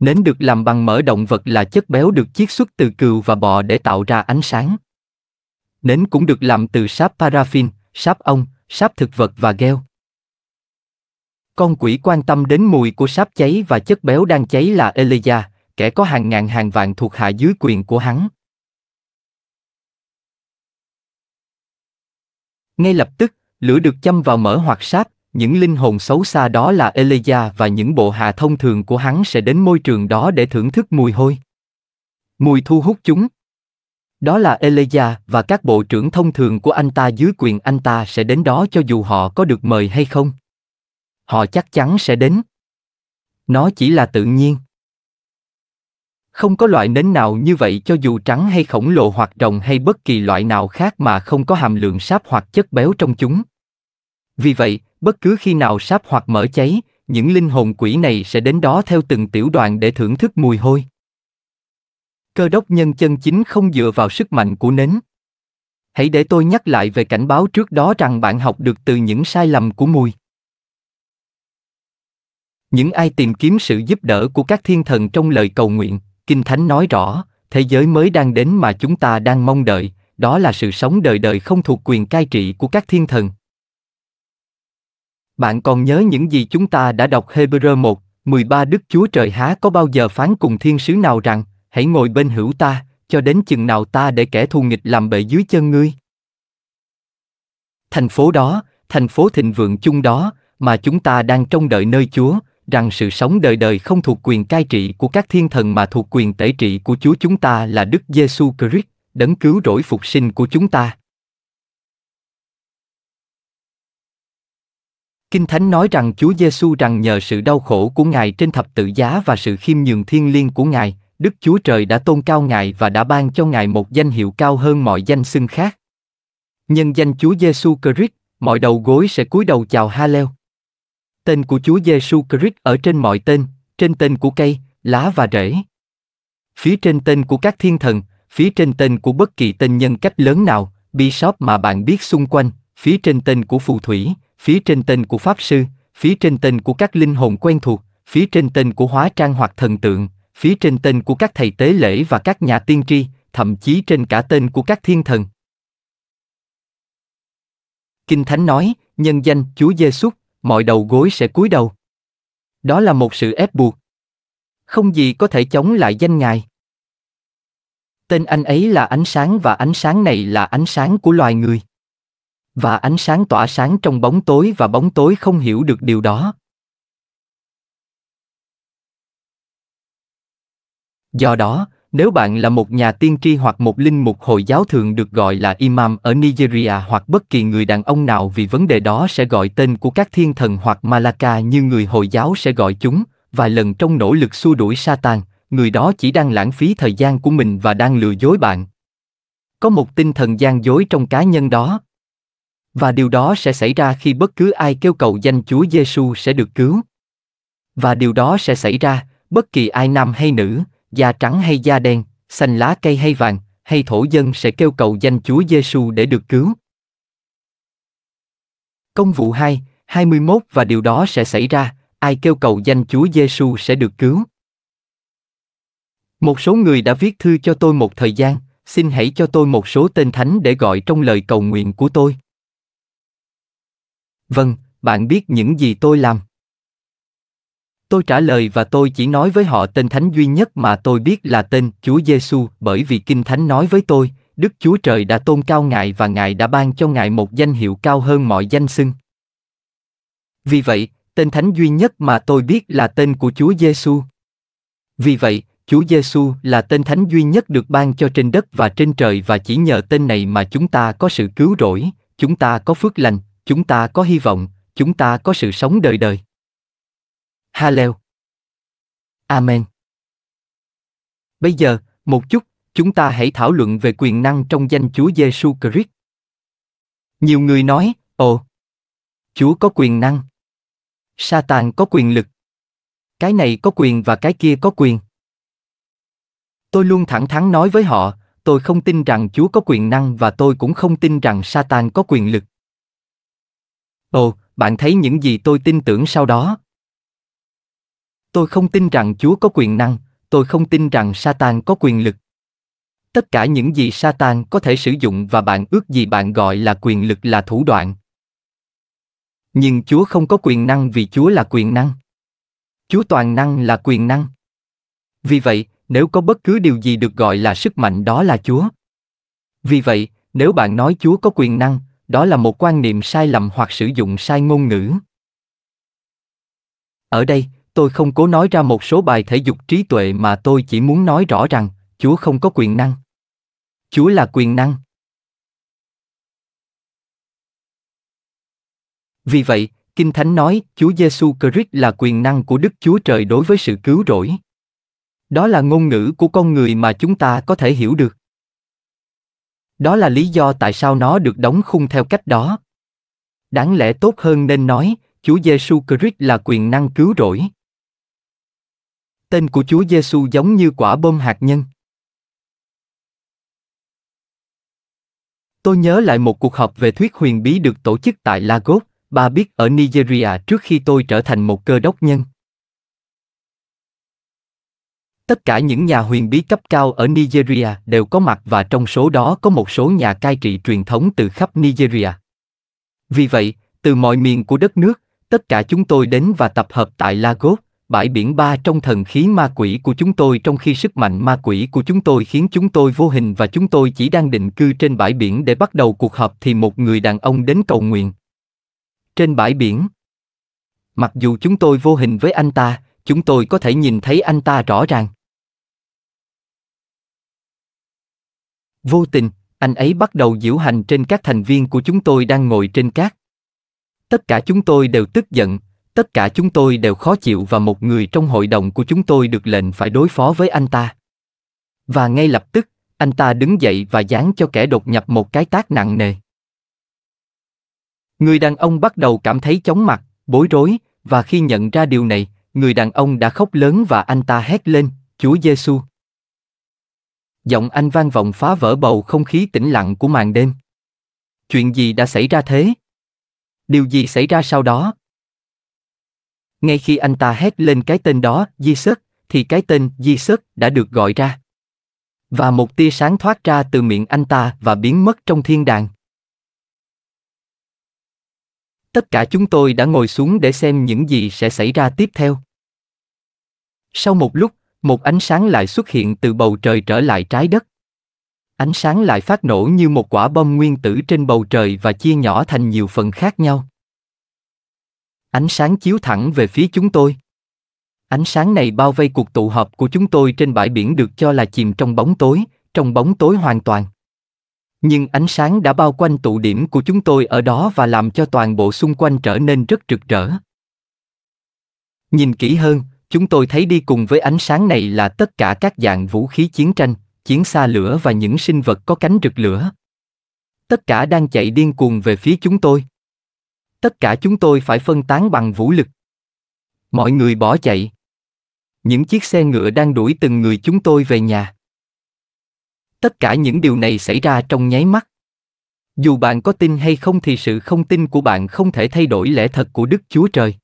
Nến được làm bằng mỡ động vật là chất béo được chiết xuất từ cừu và bò để tạo ra ánh sáng. Nến cũng được làm từ sáp paraffin, sáp ong, sáp thực vật và gheo. Con quỷ quan tâm đến mùi của sáp cháy và chất béo đang cháy là Elijah, kẻ có hàng ngàn hàng vạn thuộc hạ dưới quyền của hắn. Ngay lập tức, lửa được châm vào mở hoặc sáp, những linh hồn xấu xa đó là Elijah và những bộ hạ thông thường của hắn sẽ đến môi trường đó để thưởng thức mùi hôi. Mùi thu hút chúng. Đó là Elijah và các bộ trưởng thông thường của anh ta dưới quyền anh ta sẽ đến đó cho dù họ có được mời hay không. Họ chắc chắn sẽ đến. Nó chỉ là tự nhiên. Không có loại nến nào như vậy cho dù trắng hay khổng lồ hoặc rồng hay bất kỳ loại nào khác mà không có hàm lượng sáp hoặc chất béo trong chúng. Vì vậy, bất cứ khi nào sáp hoặc mỡ cháy, những linh hồn quỷ này sẽ đến đó theo từng tiểu đoàn để thưởng thức mùi hôi cơ đốc nhân chân chính không dựa vào sức mạnh của nến. Hãy để tôi nhắc lại về cảnh báo trước đó rằng bạn học được từ những sai lầm của mùi. Những ai tìm kiếm sự giúp đỡ của các thiên thần trong lời cầu nguyện, Kinh Thánh nói rõ, thế giới mới đang đến mà chúng ta đang mong đợi, đó là sự sống đời đời không thuộc quyền cai trị của các thiên thần. Bạn còn nhớ những gì chúng ta đã đọc Hebrew 1, 13 Đức Chúa Trời há có bao giờ phán cùng thiên sứ nào rằng hãy ngồi bên hữu ta, cho đến chừng nào ta để kẻ thù nghịch làm bệ dưới chân ngươi. Thành phố đó, thành phố thịnh vượng chung đó, mà chúng ta đang trông đợi nơi Chúa, rằng sự sống đời đời không thuộc quyền cai trị của các thiên thần mà thuộc quyền tể trị của Chúa chúng ta là Đức Giêsu Christ, đấng cứu rỗi phục sinh của chúng ta. Kinh Thánh nói rằng Chúa Giêsu rằng nhờ sự đau khổ của Ngài trên thập tự giá và sự khiêm nhường thiên liêng của Ngài, Đức Chúa Trời đã tôn cao Ngài và đã ban cho Ngài một danh hiệu cao hơn mọi danh xưng khác. Nhân danh Chúa Giêsu Christ, mọi đầu gối sẽ cúi đầu chào Hallel. Tên của Chúa Giêsu Christ ở trên mọi tên, trên tên của cây, lá và rễ. Phía trên tên của các thiên thần, phía trên tên của bất kỳ tên nhân cách lớn nào, bishop mà bạn biết xung quanh, phía trên tên của phù thủy, phía trên tên của pháp sư, phía trên tên của các linh hồn quen thuộc, phía trên tên của hóa trang hoặc thần tượng, phía trên tên của các thầy tế lễ và các nhà tiên tri, thậm chí trên cả tên của các thiên thần. Kinh Thánh nói, nhân danh Chúa Giêsu, mọi đầu gối sẽ cúi đầu. Đó là một sự ép buộc. Không gì có thể chống lại danh Ngài. Tên anh ấy là ánh sáng và ánh sáng này là ánh sáng của loài người. Và ánh sáng tỏa sáng trong bóng tối và bóng tối không hiểu được điều đó. Do đó, nếu bạn là một nhà tiên tri hoặc một linh mục Hồi giáo thường được gọi là imam ở Nigeria hoặc bất kỳ người đàn ông nào vì vấn đề đó sẽ gọi tên của các thiên thần hoặc Malaka như người Hồi giáo sẽ gọi chúng, vài lần trong nỗ lực xua đuổi Satan, người đó chỉ đang lãng phí thời gian của mình và đang lừa dối bạn. Có một tinh thần gian dối trong cá nhân đó. Và điều đó sẽ xảy ra khi bất cứ ai kêu cầu danh Chúa Giêsu sẽ được cứu. Và điều đó sẽ xảy ra, bất kỳ ai nam hay nữ, da trắng hay da đen, xanh lá cây hay vàng, hay thổ dân sẽ kêu cầu danh Chúa Giêsu để được cứu. Công vụ 2, 21 và điều đó sẽ xảy ra, ai kêu cầu danh Chúa Giêsu sẽ được cứu. Một số người đã viết thư cho tôi một thời gian, xin hãy cho tôi một số tên thánh để gọi trong lời cầu nguyện của tôi. Vâng, bạn biết những gì tôi làm. Tôi trả lời và tôi chỉ nói với họ tên thánh duy nhất mà tôi biết là tên Chúa Giêsu, bởi vì Kinh Thánh nói với tôi, Đức Chúa Trời đã tôn cao Ngài và Ngài đã ban cho Ngài một danh hiệu cao hơn mọi danh xưng. Vì vậy, tên thánh duy nhất mà tôi biết là tên của Chúa Giêsu. Vì vậy, Chúa Giêsu là tên thánh duy nhất được ban cho trên đất và trên trời và chỉ nhờ tên này mà chúng ta có sự cứu rỗi, chúng ta có phước lành, chúng ta có hy vọng, chúng ta có sự sống đời đời. Hallel. Amen. Bây giờ, một chút, chúng ta hãy thảo luận về quyền năng trong danh Chúa Giêsu Christ. Nhiều người nói, ồ, Chúa có quyền năng. Satan có quyền lực. Cái này có quyền và cái kia có quyền. Tôi luôn thẳng thắn nói với họ, tôi không tin rằng Chúa có quyền năng và tôi cũng không tin rằng Satan có quyền lực. Ồ, bạn thấy những gì tôi tin tưởng sau đó? Tôi không tin rằng Chúa có quyền năng, tôi không tin rằng Satan có quyền lực. Tất cả những gì Satan có thể sử dụng và bạn ước gì bạn gọi là quyền lực là thủ đoạn. Nhưng Chúa không có quyền năng vì Chúa là quyền năng. Chúa toàn năng là quyền năng. Vì vậy, nếu có bất cứ điều gì được gọi là sức mạnh đó là Chúa. Vì vậy, nếu bạn nói Chúa có quyền năng, đó là một quan niệm sai lầm hoặc sử dụng sai ngôn ngữ. Ở đây, tôi không cố nói ra một số bài thể dục trí tuệ mà tôi chỉ muốn nói rõ rằng, Chúa không có quyền năng. Chúa là quyền năng. Vì vậy, Kinh Thánh nói, Chúa Giêsu Christ là quyền năng của Đức Chúa Trời đối với sự cứu rỗi. Đó là ngôn ngữ của con người mà chúng ta có thể hiểu được. Đó là lý do tại sao nó được đóng khung theo cách đó. Đáng lẽ tốt hơn nên nói, Chúa Giêsu Christ là quyền năng cứu rỗi. Tên của Chúa Giêsu giống như quả bom hạt nhân. Tôi nhớ lại một cuộc họp về thuyết huyền bí được tổ chức tại Lagos, ba biết ở Nigeria trước khi tôi trở thành một cơ đốc nhân. Tất cả những nhà huyền bí cấp cao ở Nigeria đều có mặt và trong số đó có một số nhà cai trị truyền thống từ khắp Nigeria. Vì vậy, từ mọi miền của đất nước, tất cả chúng tôi đến và tập hợp tại Lagos, bãi biển ba trong thần khí ma quỷ của chúng tôi trong khi sức mạnh ma quỷ của chúng tôi khiến chúng tôi vô hình và chúng tôi chỉ đang định cư trên bãi biển để bắt đầu cuộc họp thì một người đàn ông đến cầu nguyện. Trên bãi biển. Mặc dù chúng tôi vô hình với anh ta, chúng tôi có thể nhìn thấy anh ta rõ ràng. Vô tình, anh ấy bắt đầu diễu hành trên các thành viên của chúng tôi đang ngồi trên cát. Tất cả chúng tôi đều tức giận, tất cả chúng tôi đều khó chịu và một người trong hội đồng của chúng tôi được lệnh phải đối phó với anh ta. Và ngay lập tức, anh ta đứng dậy và dán cho kẻ đột nhập một cái tác nặng nề. Người đàn ông bắt đầu cảm thấy chóng mặt, bối rối, và khi nhận ra điều này, người đàn ông đã khóc lớn và anh ta hét lên, Chúa Giêsu. Giọng anh vang vọng phá vỡ bầu không khí tĩnh lặng của màn đêm. Chuyện gì đã xảy ra thế? Điều gì xảy ra sau đó? Ngay khi anh ta hét lên cái tên đó, Di Sớt, thì cái tên Di Sớt đã được gọi ra. Và một tia sáng thoát ra từ miệng anh ta và biến mất trong thiên đàng. Tất cả chúng tôi đã ngồi xuống để xem những gì sẽ xảy ra tiếp theo. Sau một lúc, một ánh sáng lại xuất hiện từ bầu trời trở lại trái đất. Ánh sáng lại phát nổ như một quả bom nguyên tử trên bầu trời và chia nhỏ thành nhiều phần khác nhau. Ánh sáng chiếu thẳng về phía chúng tôi. Ánh sáng này bao vây cuộc tụ họp của chúng tôi trên bãi biển được cho là chìm trong bóng tối, trong bóng tối hoàn toàn. Nhưng ánh sáng đã bao quanh tụ điểm của chúng tôi ở đó và làm cho toàn bộ xung quanh trở nên rất rực rỡ. Nhìn kỹ hơn, chúng tôi thấy đi cùng với ánh sáng này là tất cả các dạng vũ khí chiến tranh, chiến xa lửa và những sinh vật có cánh rực lửa. Tất cả đang chạy điên cuồng về phía chúng tôi tất cả chúng tôi phải phân tán bằng vũ lực. Mọi người bỏ chạy. Những chiếc xe ngựa đang đuổi từng người chúng tôi về nhà. Tất cả những điều này xảy ra trong nháy mắt. Dù bạn có tin hay không thì sự không tin của bạn không thể thay đổi lẽ thật của Đức Chúa Trời.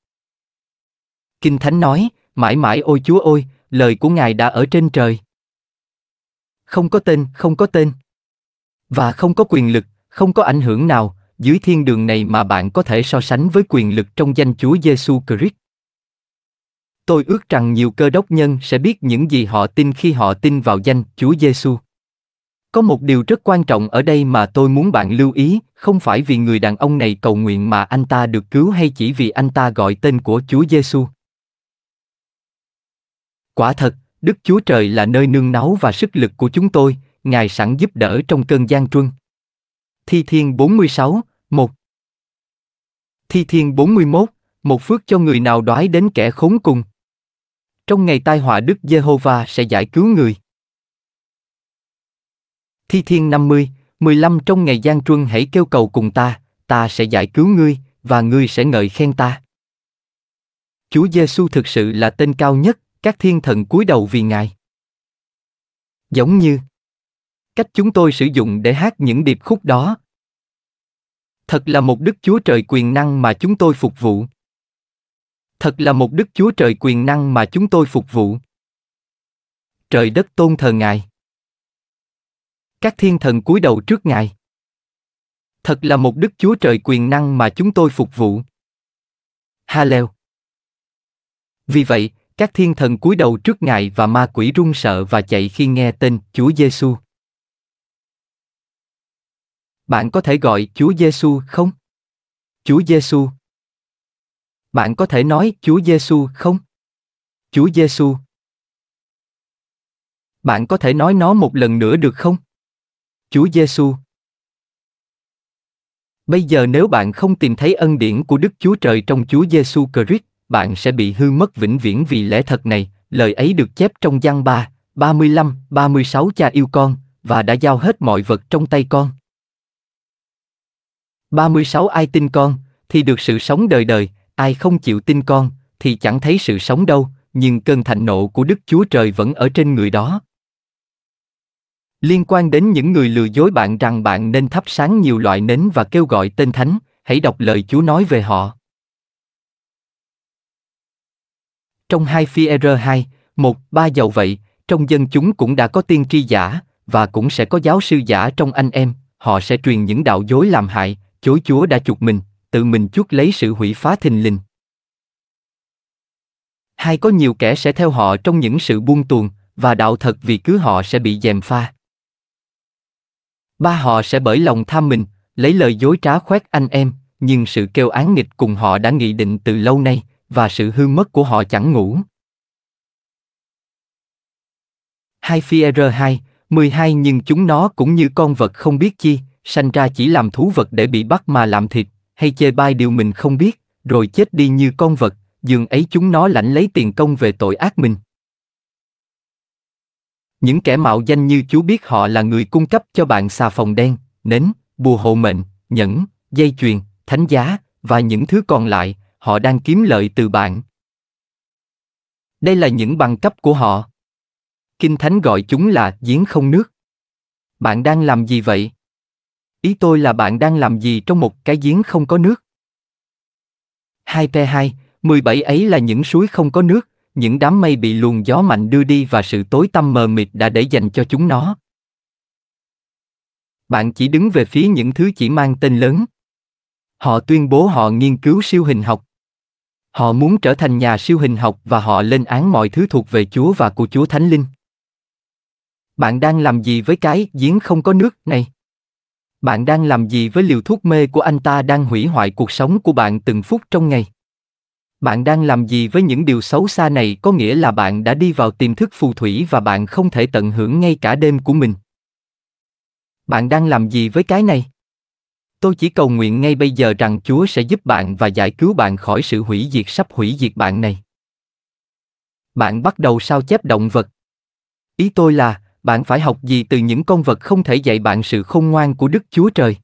Kinh Thánh nói, mãi mãi ôi Chúa ôi, lời của Ngài đã ở trên trời. Không có tên, không có tên. Và không có quyền lực, không có ảnh hưởng nào, dưới thiên đường này mà bạn có thể so sánh với quyền lực trong danh Chúa Giêsu Christ. Tôi ước rằng nhiều cơ đốc nhân sẽ biết những gì họ tin khi họ tin vào danh Chúa Giêsu. Có một điều rất quan trọng ở đây mà tôi muốn bạn lưu ý, không phải vì người đàn ông này cầu nguyện mà anh ta được cứu hay chỉ vì anh ta gọi tên của Chúa Giêsu. Quả thật, Đức Chúa Trời là nơi nương náu và sức lực của chúng tôi, Ngài sẵn giúp đỡ trong cơn gian truân. Thi Thiên 46, 1 Thi Thiên 41, một phước cho người nào đói đến kẻ khốn cùng. Trong ngày tai họa Đức Giê-hô-va sẽ giải cứu người. Thi Thiên 50, 15 Trong ngày gian truân hãy kêu cầu cùng ta, ta sẽ giải cứu ngươi, và ngươi sẽ ngợi khen ta. Chúa Giêsu thực sự là tên cao nhất, các thiên thần cúi đầu vì Ngài. Giống như cách chúng tôi sử dụng để hát những điệp khúc đó. Thật là một Đức Chúa Trời quyền năng mà chúng tôi phục vụ. Thật là một Đức Chúa Trời quyền năng mà chúng tôi phục vụ. Trời đất tôn thờ Ngài. Các thiên thần cúi đầu trước Ngài. Thật là một Đức Chúa Trời quyền năng mà chúng tôi phục vụ. Hallel. Vì vậy, các thiên thần cúi đầu trước Ngài và ma quỷ run sợ và chạy khi nghe tên Chúa Giêsu. Bạn có thể gọi Chúa Giêsu không? Chúa Giêsu. Bạn có thể nói Chúa Giêsu không? Chúa Giêsu. Bạn có thể nói nó một lần nữa được không? Chúa Giêsu. Bây giờ nếu bạn không tìm thấy ân điển của Đức Chúa Trời trong Chúa Giêsu Christ, bạn sẽ bị hư mất vĩnh viễn vì lẽ thật này, lời ấy được chép trong gian 3, 35, 36 cha yêu con, và đã giao hết mọi vật trong tay con. 36 ai tin con, thì được sự sống đời đời, ai không chịu tin con, thì chẳng thấy sự sống đâu, nhưng cơn thạnh nộ của Đức Chúa Trời vẫn ở trên người đó. Liên quan đến những người lừa dối bạn rằng bạn nên thắp sáng nhiều loại nến và kêu gọi tên thánh, hãy đọc lời Chúa nói về họ. Trong hai phi r 2, 1, 3 dầu vậy, trong dân chúng cũng đã có tiên tri giả, và cũng sẽ có giáo sư giả trong anh em, họ sẽ truyền những đạo dối làm hại, chối chúa đã chuộc mình, tự mình chuốc lấy sự hủy phá thình lình. Hay có nhiều kẻ sẽ theo họ trong những sự buông tuồng, và đạo thật vì cứ họ sẽ bị dèm pha. Ba họ sẽ bởi lòng tham mình, lấy lời dối trá khoét anh em, nhưng sự kêu án nghịch cùng họ đã nghị định từ lâu nay, và sự hư mất của họ chẳng ngủ. 2 Phi R2, 12 nhưng chúng nó cũng như con vật không biết chi, sanh ra chỉ làm thú vật để bị bắt mà làm thịt, hay chê bai điều mình không biết, rồi chết đi như con vật, dường ấy chúng nó lãnh lấy tiền công về tội ác mình. Những kẻ mạo danh như chú biết họ là người cung cấp cho bạn xà phòng đen, nến, bùa hộ mệnh, nhẫn, dây chuyền, thánh giá, và những thứ còn lại, họ đang kiếm lợi từ bạn. Đây là những bằng cấp của họ. Kinh Thánh gọi chúng là giếng không nước. Bạn đang làm gì vậy? Ý tôi là bạn đang làm gì trong một cái giếng không có nước? 2 p 2 17 ấy là những suối không có nước, những đám mây bị luồng gió mạnh đưa đi và sự tối tăm mờ mịt đã để dành cho chúng nó. Bạn chỉ đứng về phía những thứ chỉ mang tên lớn. Họ tuyên bố họ nghiên cứu siêu hình học. Họ muốn trở thành nhà siêu hình học và họ lên án mọi thứ thuộc về Chúa và của Chúa Thánh Linh. Bạn đang làm gì với cái giếng không có nước này? Bạn đang làm gì với liều thuốc mê của anh ta đang hủy hoại cuộc sống của bạn từng phút trong ngày? Bạn đang làm gì với những điều xấu xa này có nghĩa là bạn đã đi vào tiềm thức phù thủy và bạn không thể tận hưởng ngay cả đêm của mình. Bạn đang làm gì với cái này? Tôi chỉ cầu nguyện ngay bây giờ rằng Chúa sẽ giúp bạn và giải cứu bạn khỏi sự hủy diệt sắp hủy diệt bạn này. Bạn bắt đầu sao chép động vật. Ý tôi là, bạn phải học gì từ những con vật không thể dạy bạn sự khôn ngoan của Đức Chúa Trời.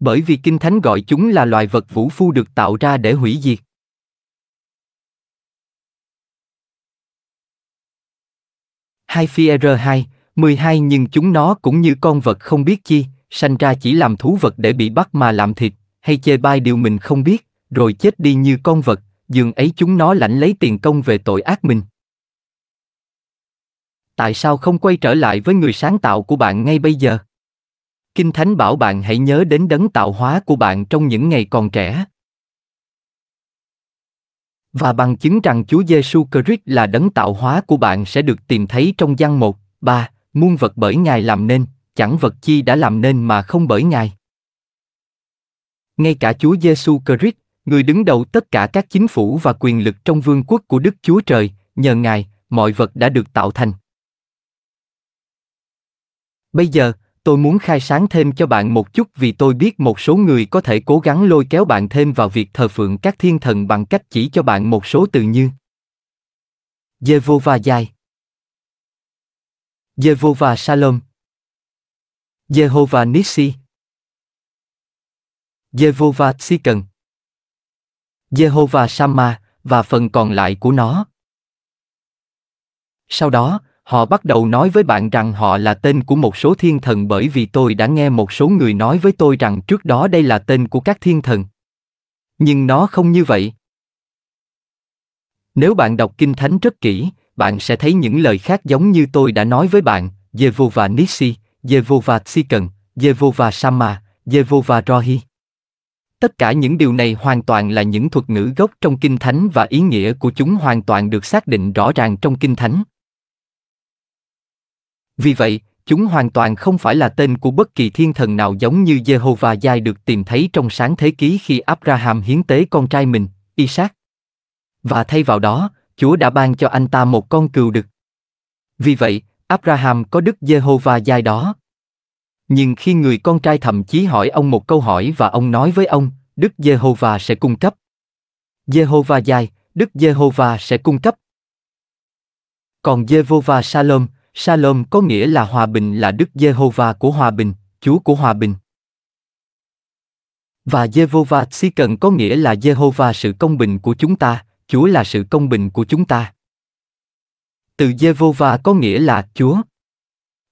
Bởi vì Kinh Thánh gọi chúng là loài vật vũ phu được tạo ra để hủy diệt. Hai phi R2, 12 nhưng chúng nó cũng như con vật không biết chi, sanh ra chỉ làm thú vật để bị bắt mà làm thịt, hay chê bai điều mình không biết, rồi chết đi như con vật, dường ấy chúng nó lãnh lấy tiền công về tội ác mình tại sao không quay trở lại với người sáng tạo của bạn ngay bây giờ? Kinh Thánh bảo bạn hãy nhớ đến đấng tạo hóa của bạn trong những ngày còn trẻ. Và bằng chứng rằng Chúa Giêsu Christ là đấng tạo hóa của bạn sẽ được tìm thấy trong gian 1, 3, muôn vật bởi Ngài làm nên, chẳng vật chi đã làm nên mà không bởi Ngài. Ngay cả Chúa Giêsu Christ, người đứng đầu tất cả các chính phủ và quyền lực trong vương quốc của Đức Chúa Trời, nhờ Ngài, mọi vật đã được tạo thành. Bây giờ, tôi muốn khai sáng thêm cho bạn một chút vì tôi biết một số người có thể cố gắng lôi kéo bạn thêm vào việc thờ phượng các thiên thần bằng cách chỉ cho bạn một số từ như Jehovah dài, Jehovah Shalom Jehovah Nissi Jehovah Tsikan Jehovah Shammah và phần còn lại của nó. Sau đó, Họ bắt đầu nói với bạn rằng họ là tên của một số thiên thần bởi vì tôi đã nghe một số người nói với tôi rằng trước đó đây là tên của các thiên thần. Nhưng nó không như vậy. Nếu bạn đọc Kinh Thánh rất kỹ, bạn sẽ thấy những lời khác giống như tôi đã nói với bạn, Jehovah Nissi, Jehovah Tsikan, Jehovah Sama, Jehovah Rohi. Tất cả những điều này hoàn toàn là những thuật ngữ gốc trong Kinh Thánh và ý nghĩa của chúng hoàn toàn được xác định rõ ràng trong Kinh Thánh. Vì vậy, chúng hoàn toàn không phải là tên của bất kỳ thiên thần nào giống như Jehovah Jai được tìm thấy trong sáng thế ký khi Abraham hiến tế con trai mình, Isaac. Và thay vào đó, Chúa đã ban cho anh ta một con cừu đực. Vì vậy, Abraham có đức Jehovah Jai đó. Nhưng khi người con trai thậm chí hỏi ông một câu hỏi và ông nói với ông, Đức Jehovah sẽ cung cấp. Jehovah Jai, Đức Jehovah sẽ cung cấp. Còn Jehovah Shalom, Shalom có nghĩa là hòa bình là Đức Giê-hô-va của hòa bình, Chúa của hòa bình. Và Jehovah si cần có nghĩa là Jehovah sự công bình của chúng ta, Chúa là sự công bình của chúng ta. Từ Jehovah có nghĩa là Chúa.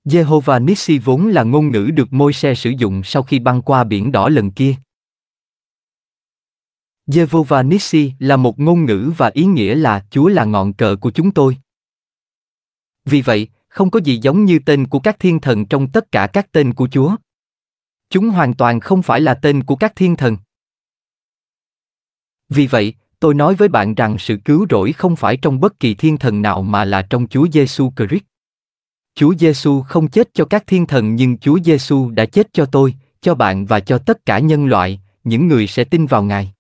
Jehovah Nissi vốn là ngôn ngữ được Môi-se sử dụng sau khi băng qua biển đỏ lần kia. Jehovah Nissi là một ngôn ngữ và ý nghĩa là Chúa là ngọn cờ của chúng tôi. Vì vậy, không có gì giống như tên của các thiên thần trong tất cả các tên của Chúa. Chúng hoàn toàn không phải là tên của các thiên thần. Vì vậy, tôi nói với bạn rằng sự cứu rỗi không phải trong bất kỳ thiên thần nào mà là trong Chúa Giêsu Christ. Chúa Giêsu không chết cho các thiên thần nhưng Chúa Giêsu đã chết cho tôi, cho bạn và cho tất cả nhân loại, những người sẽ tin vào Ngài.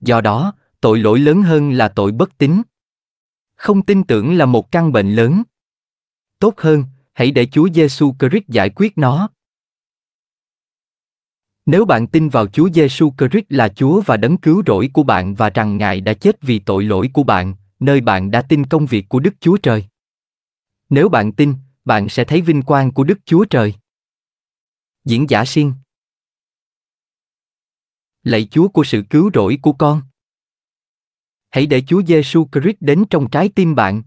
Do đó, tội lỗi lớn hơn là tội bất tín. Không tin tưởng là một căn bệnh lớn tốt hơn, hãy để Chúa Giêsu Christ giải quyết nó. Nếu bạn tin vào Chúa Giêsu Christ là Chúa và đấng cứu rỗi của bạn và rằng Ngài đã chết vì tội lỗi của bạn, nơi bạn đã tin công việc của Đức Chúa Trời. Nếu bạn tin, bạn sẽ thấy vinh quang của Đức Chúa Trời. Diễn giả siêng Lạy Chúa của sự cứu rỗi của con. Hãy để Chúa Giêsu Christ đến trong trái tim bạn,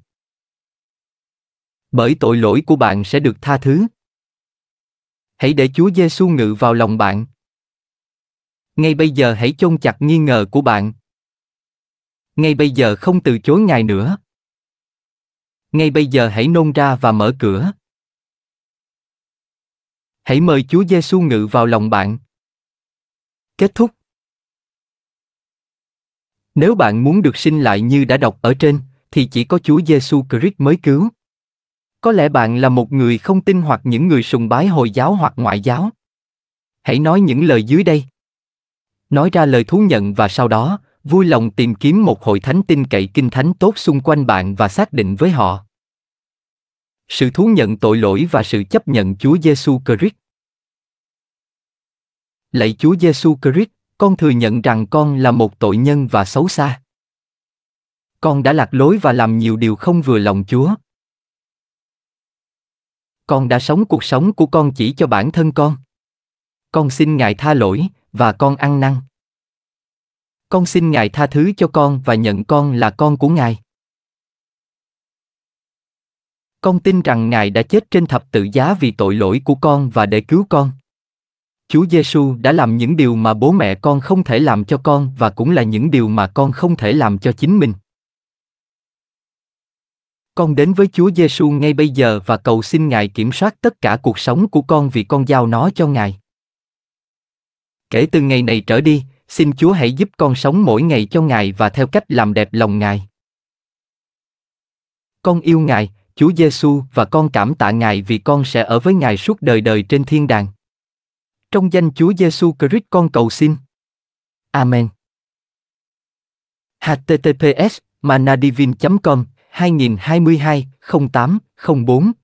bởi tội lỗi của bạn sẽ được tha thứ. Hãy để Chúa Giêsu ngự vào lòng bạn. Ngay bây giờ hãy chôn chặt nghi ngờ của bạn. Ngay bây giờ không từ chối Ngài nữa. Ngay bây giờ hãy nôn ra và mở cửa. Hãy mời Chúa Giêsu ngự vào lòng bạn. Kết thúc. Nếu bạn muốn được sinh lại như đã đọc ở trên, thì chỉ có Chúa Giêsu Christ mới cứu. Có lẽ bạn là một người không tin hoặc những người sùng bái Hồi giáo hoặc ngoại giáo. Hãy nói những lời dưới đây. Nói ra lời thú nhận và sau đó, vui lòng tìm kiếm một hội thánh tin cậy kinh thánh tốt xung quanh bạn và xác định với họ. Sự thú nhận tội lỗi và sự chấp nhận Chúa Giêsu Christ. Lạy Chúa Giêsu Christ, con thừa nhận rằng con là một tội nhân và xấu xa. Con đã lạc lối và làm nhiều điều không vừa lòng Chúa, con đã sống cuộc sống của con chỉ cho bản thân con con xin ngài tha lỗi và con ăn năn con xin ngài tha thứ cho con và nhận con là con của ngài con tin rằng ngài đã chết trên thập tự giá vì tội lỗi của con và để cứu con chúa giêsu đã làm những điều mà bố mẹ con không thể làm cho con và cũng là những điều mà con không thể làm cho chính mình con đến với Chúa Giêsu ngay bây giờ và cầu xin Ngài kiểm soát tất cả cuộc sống của con vì con giao nó cho Ngài. Kể từ ngày này trở đi, xin Chúa hãy giúp con sống mỗi ngày cho Ngài và theo cách làm đẹp lòng Ngài. Con yêu Ngài, Chúa Giêsu và con cảm tạ Ngài vì con sẽ ở với Ngài suốt đời đời trên thiên đàng. Trong danh Chúa Giêsu Christ con cầu xin. Amen. https manadivin.com 2022 08 04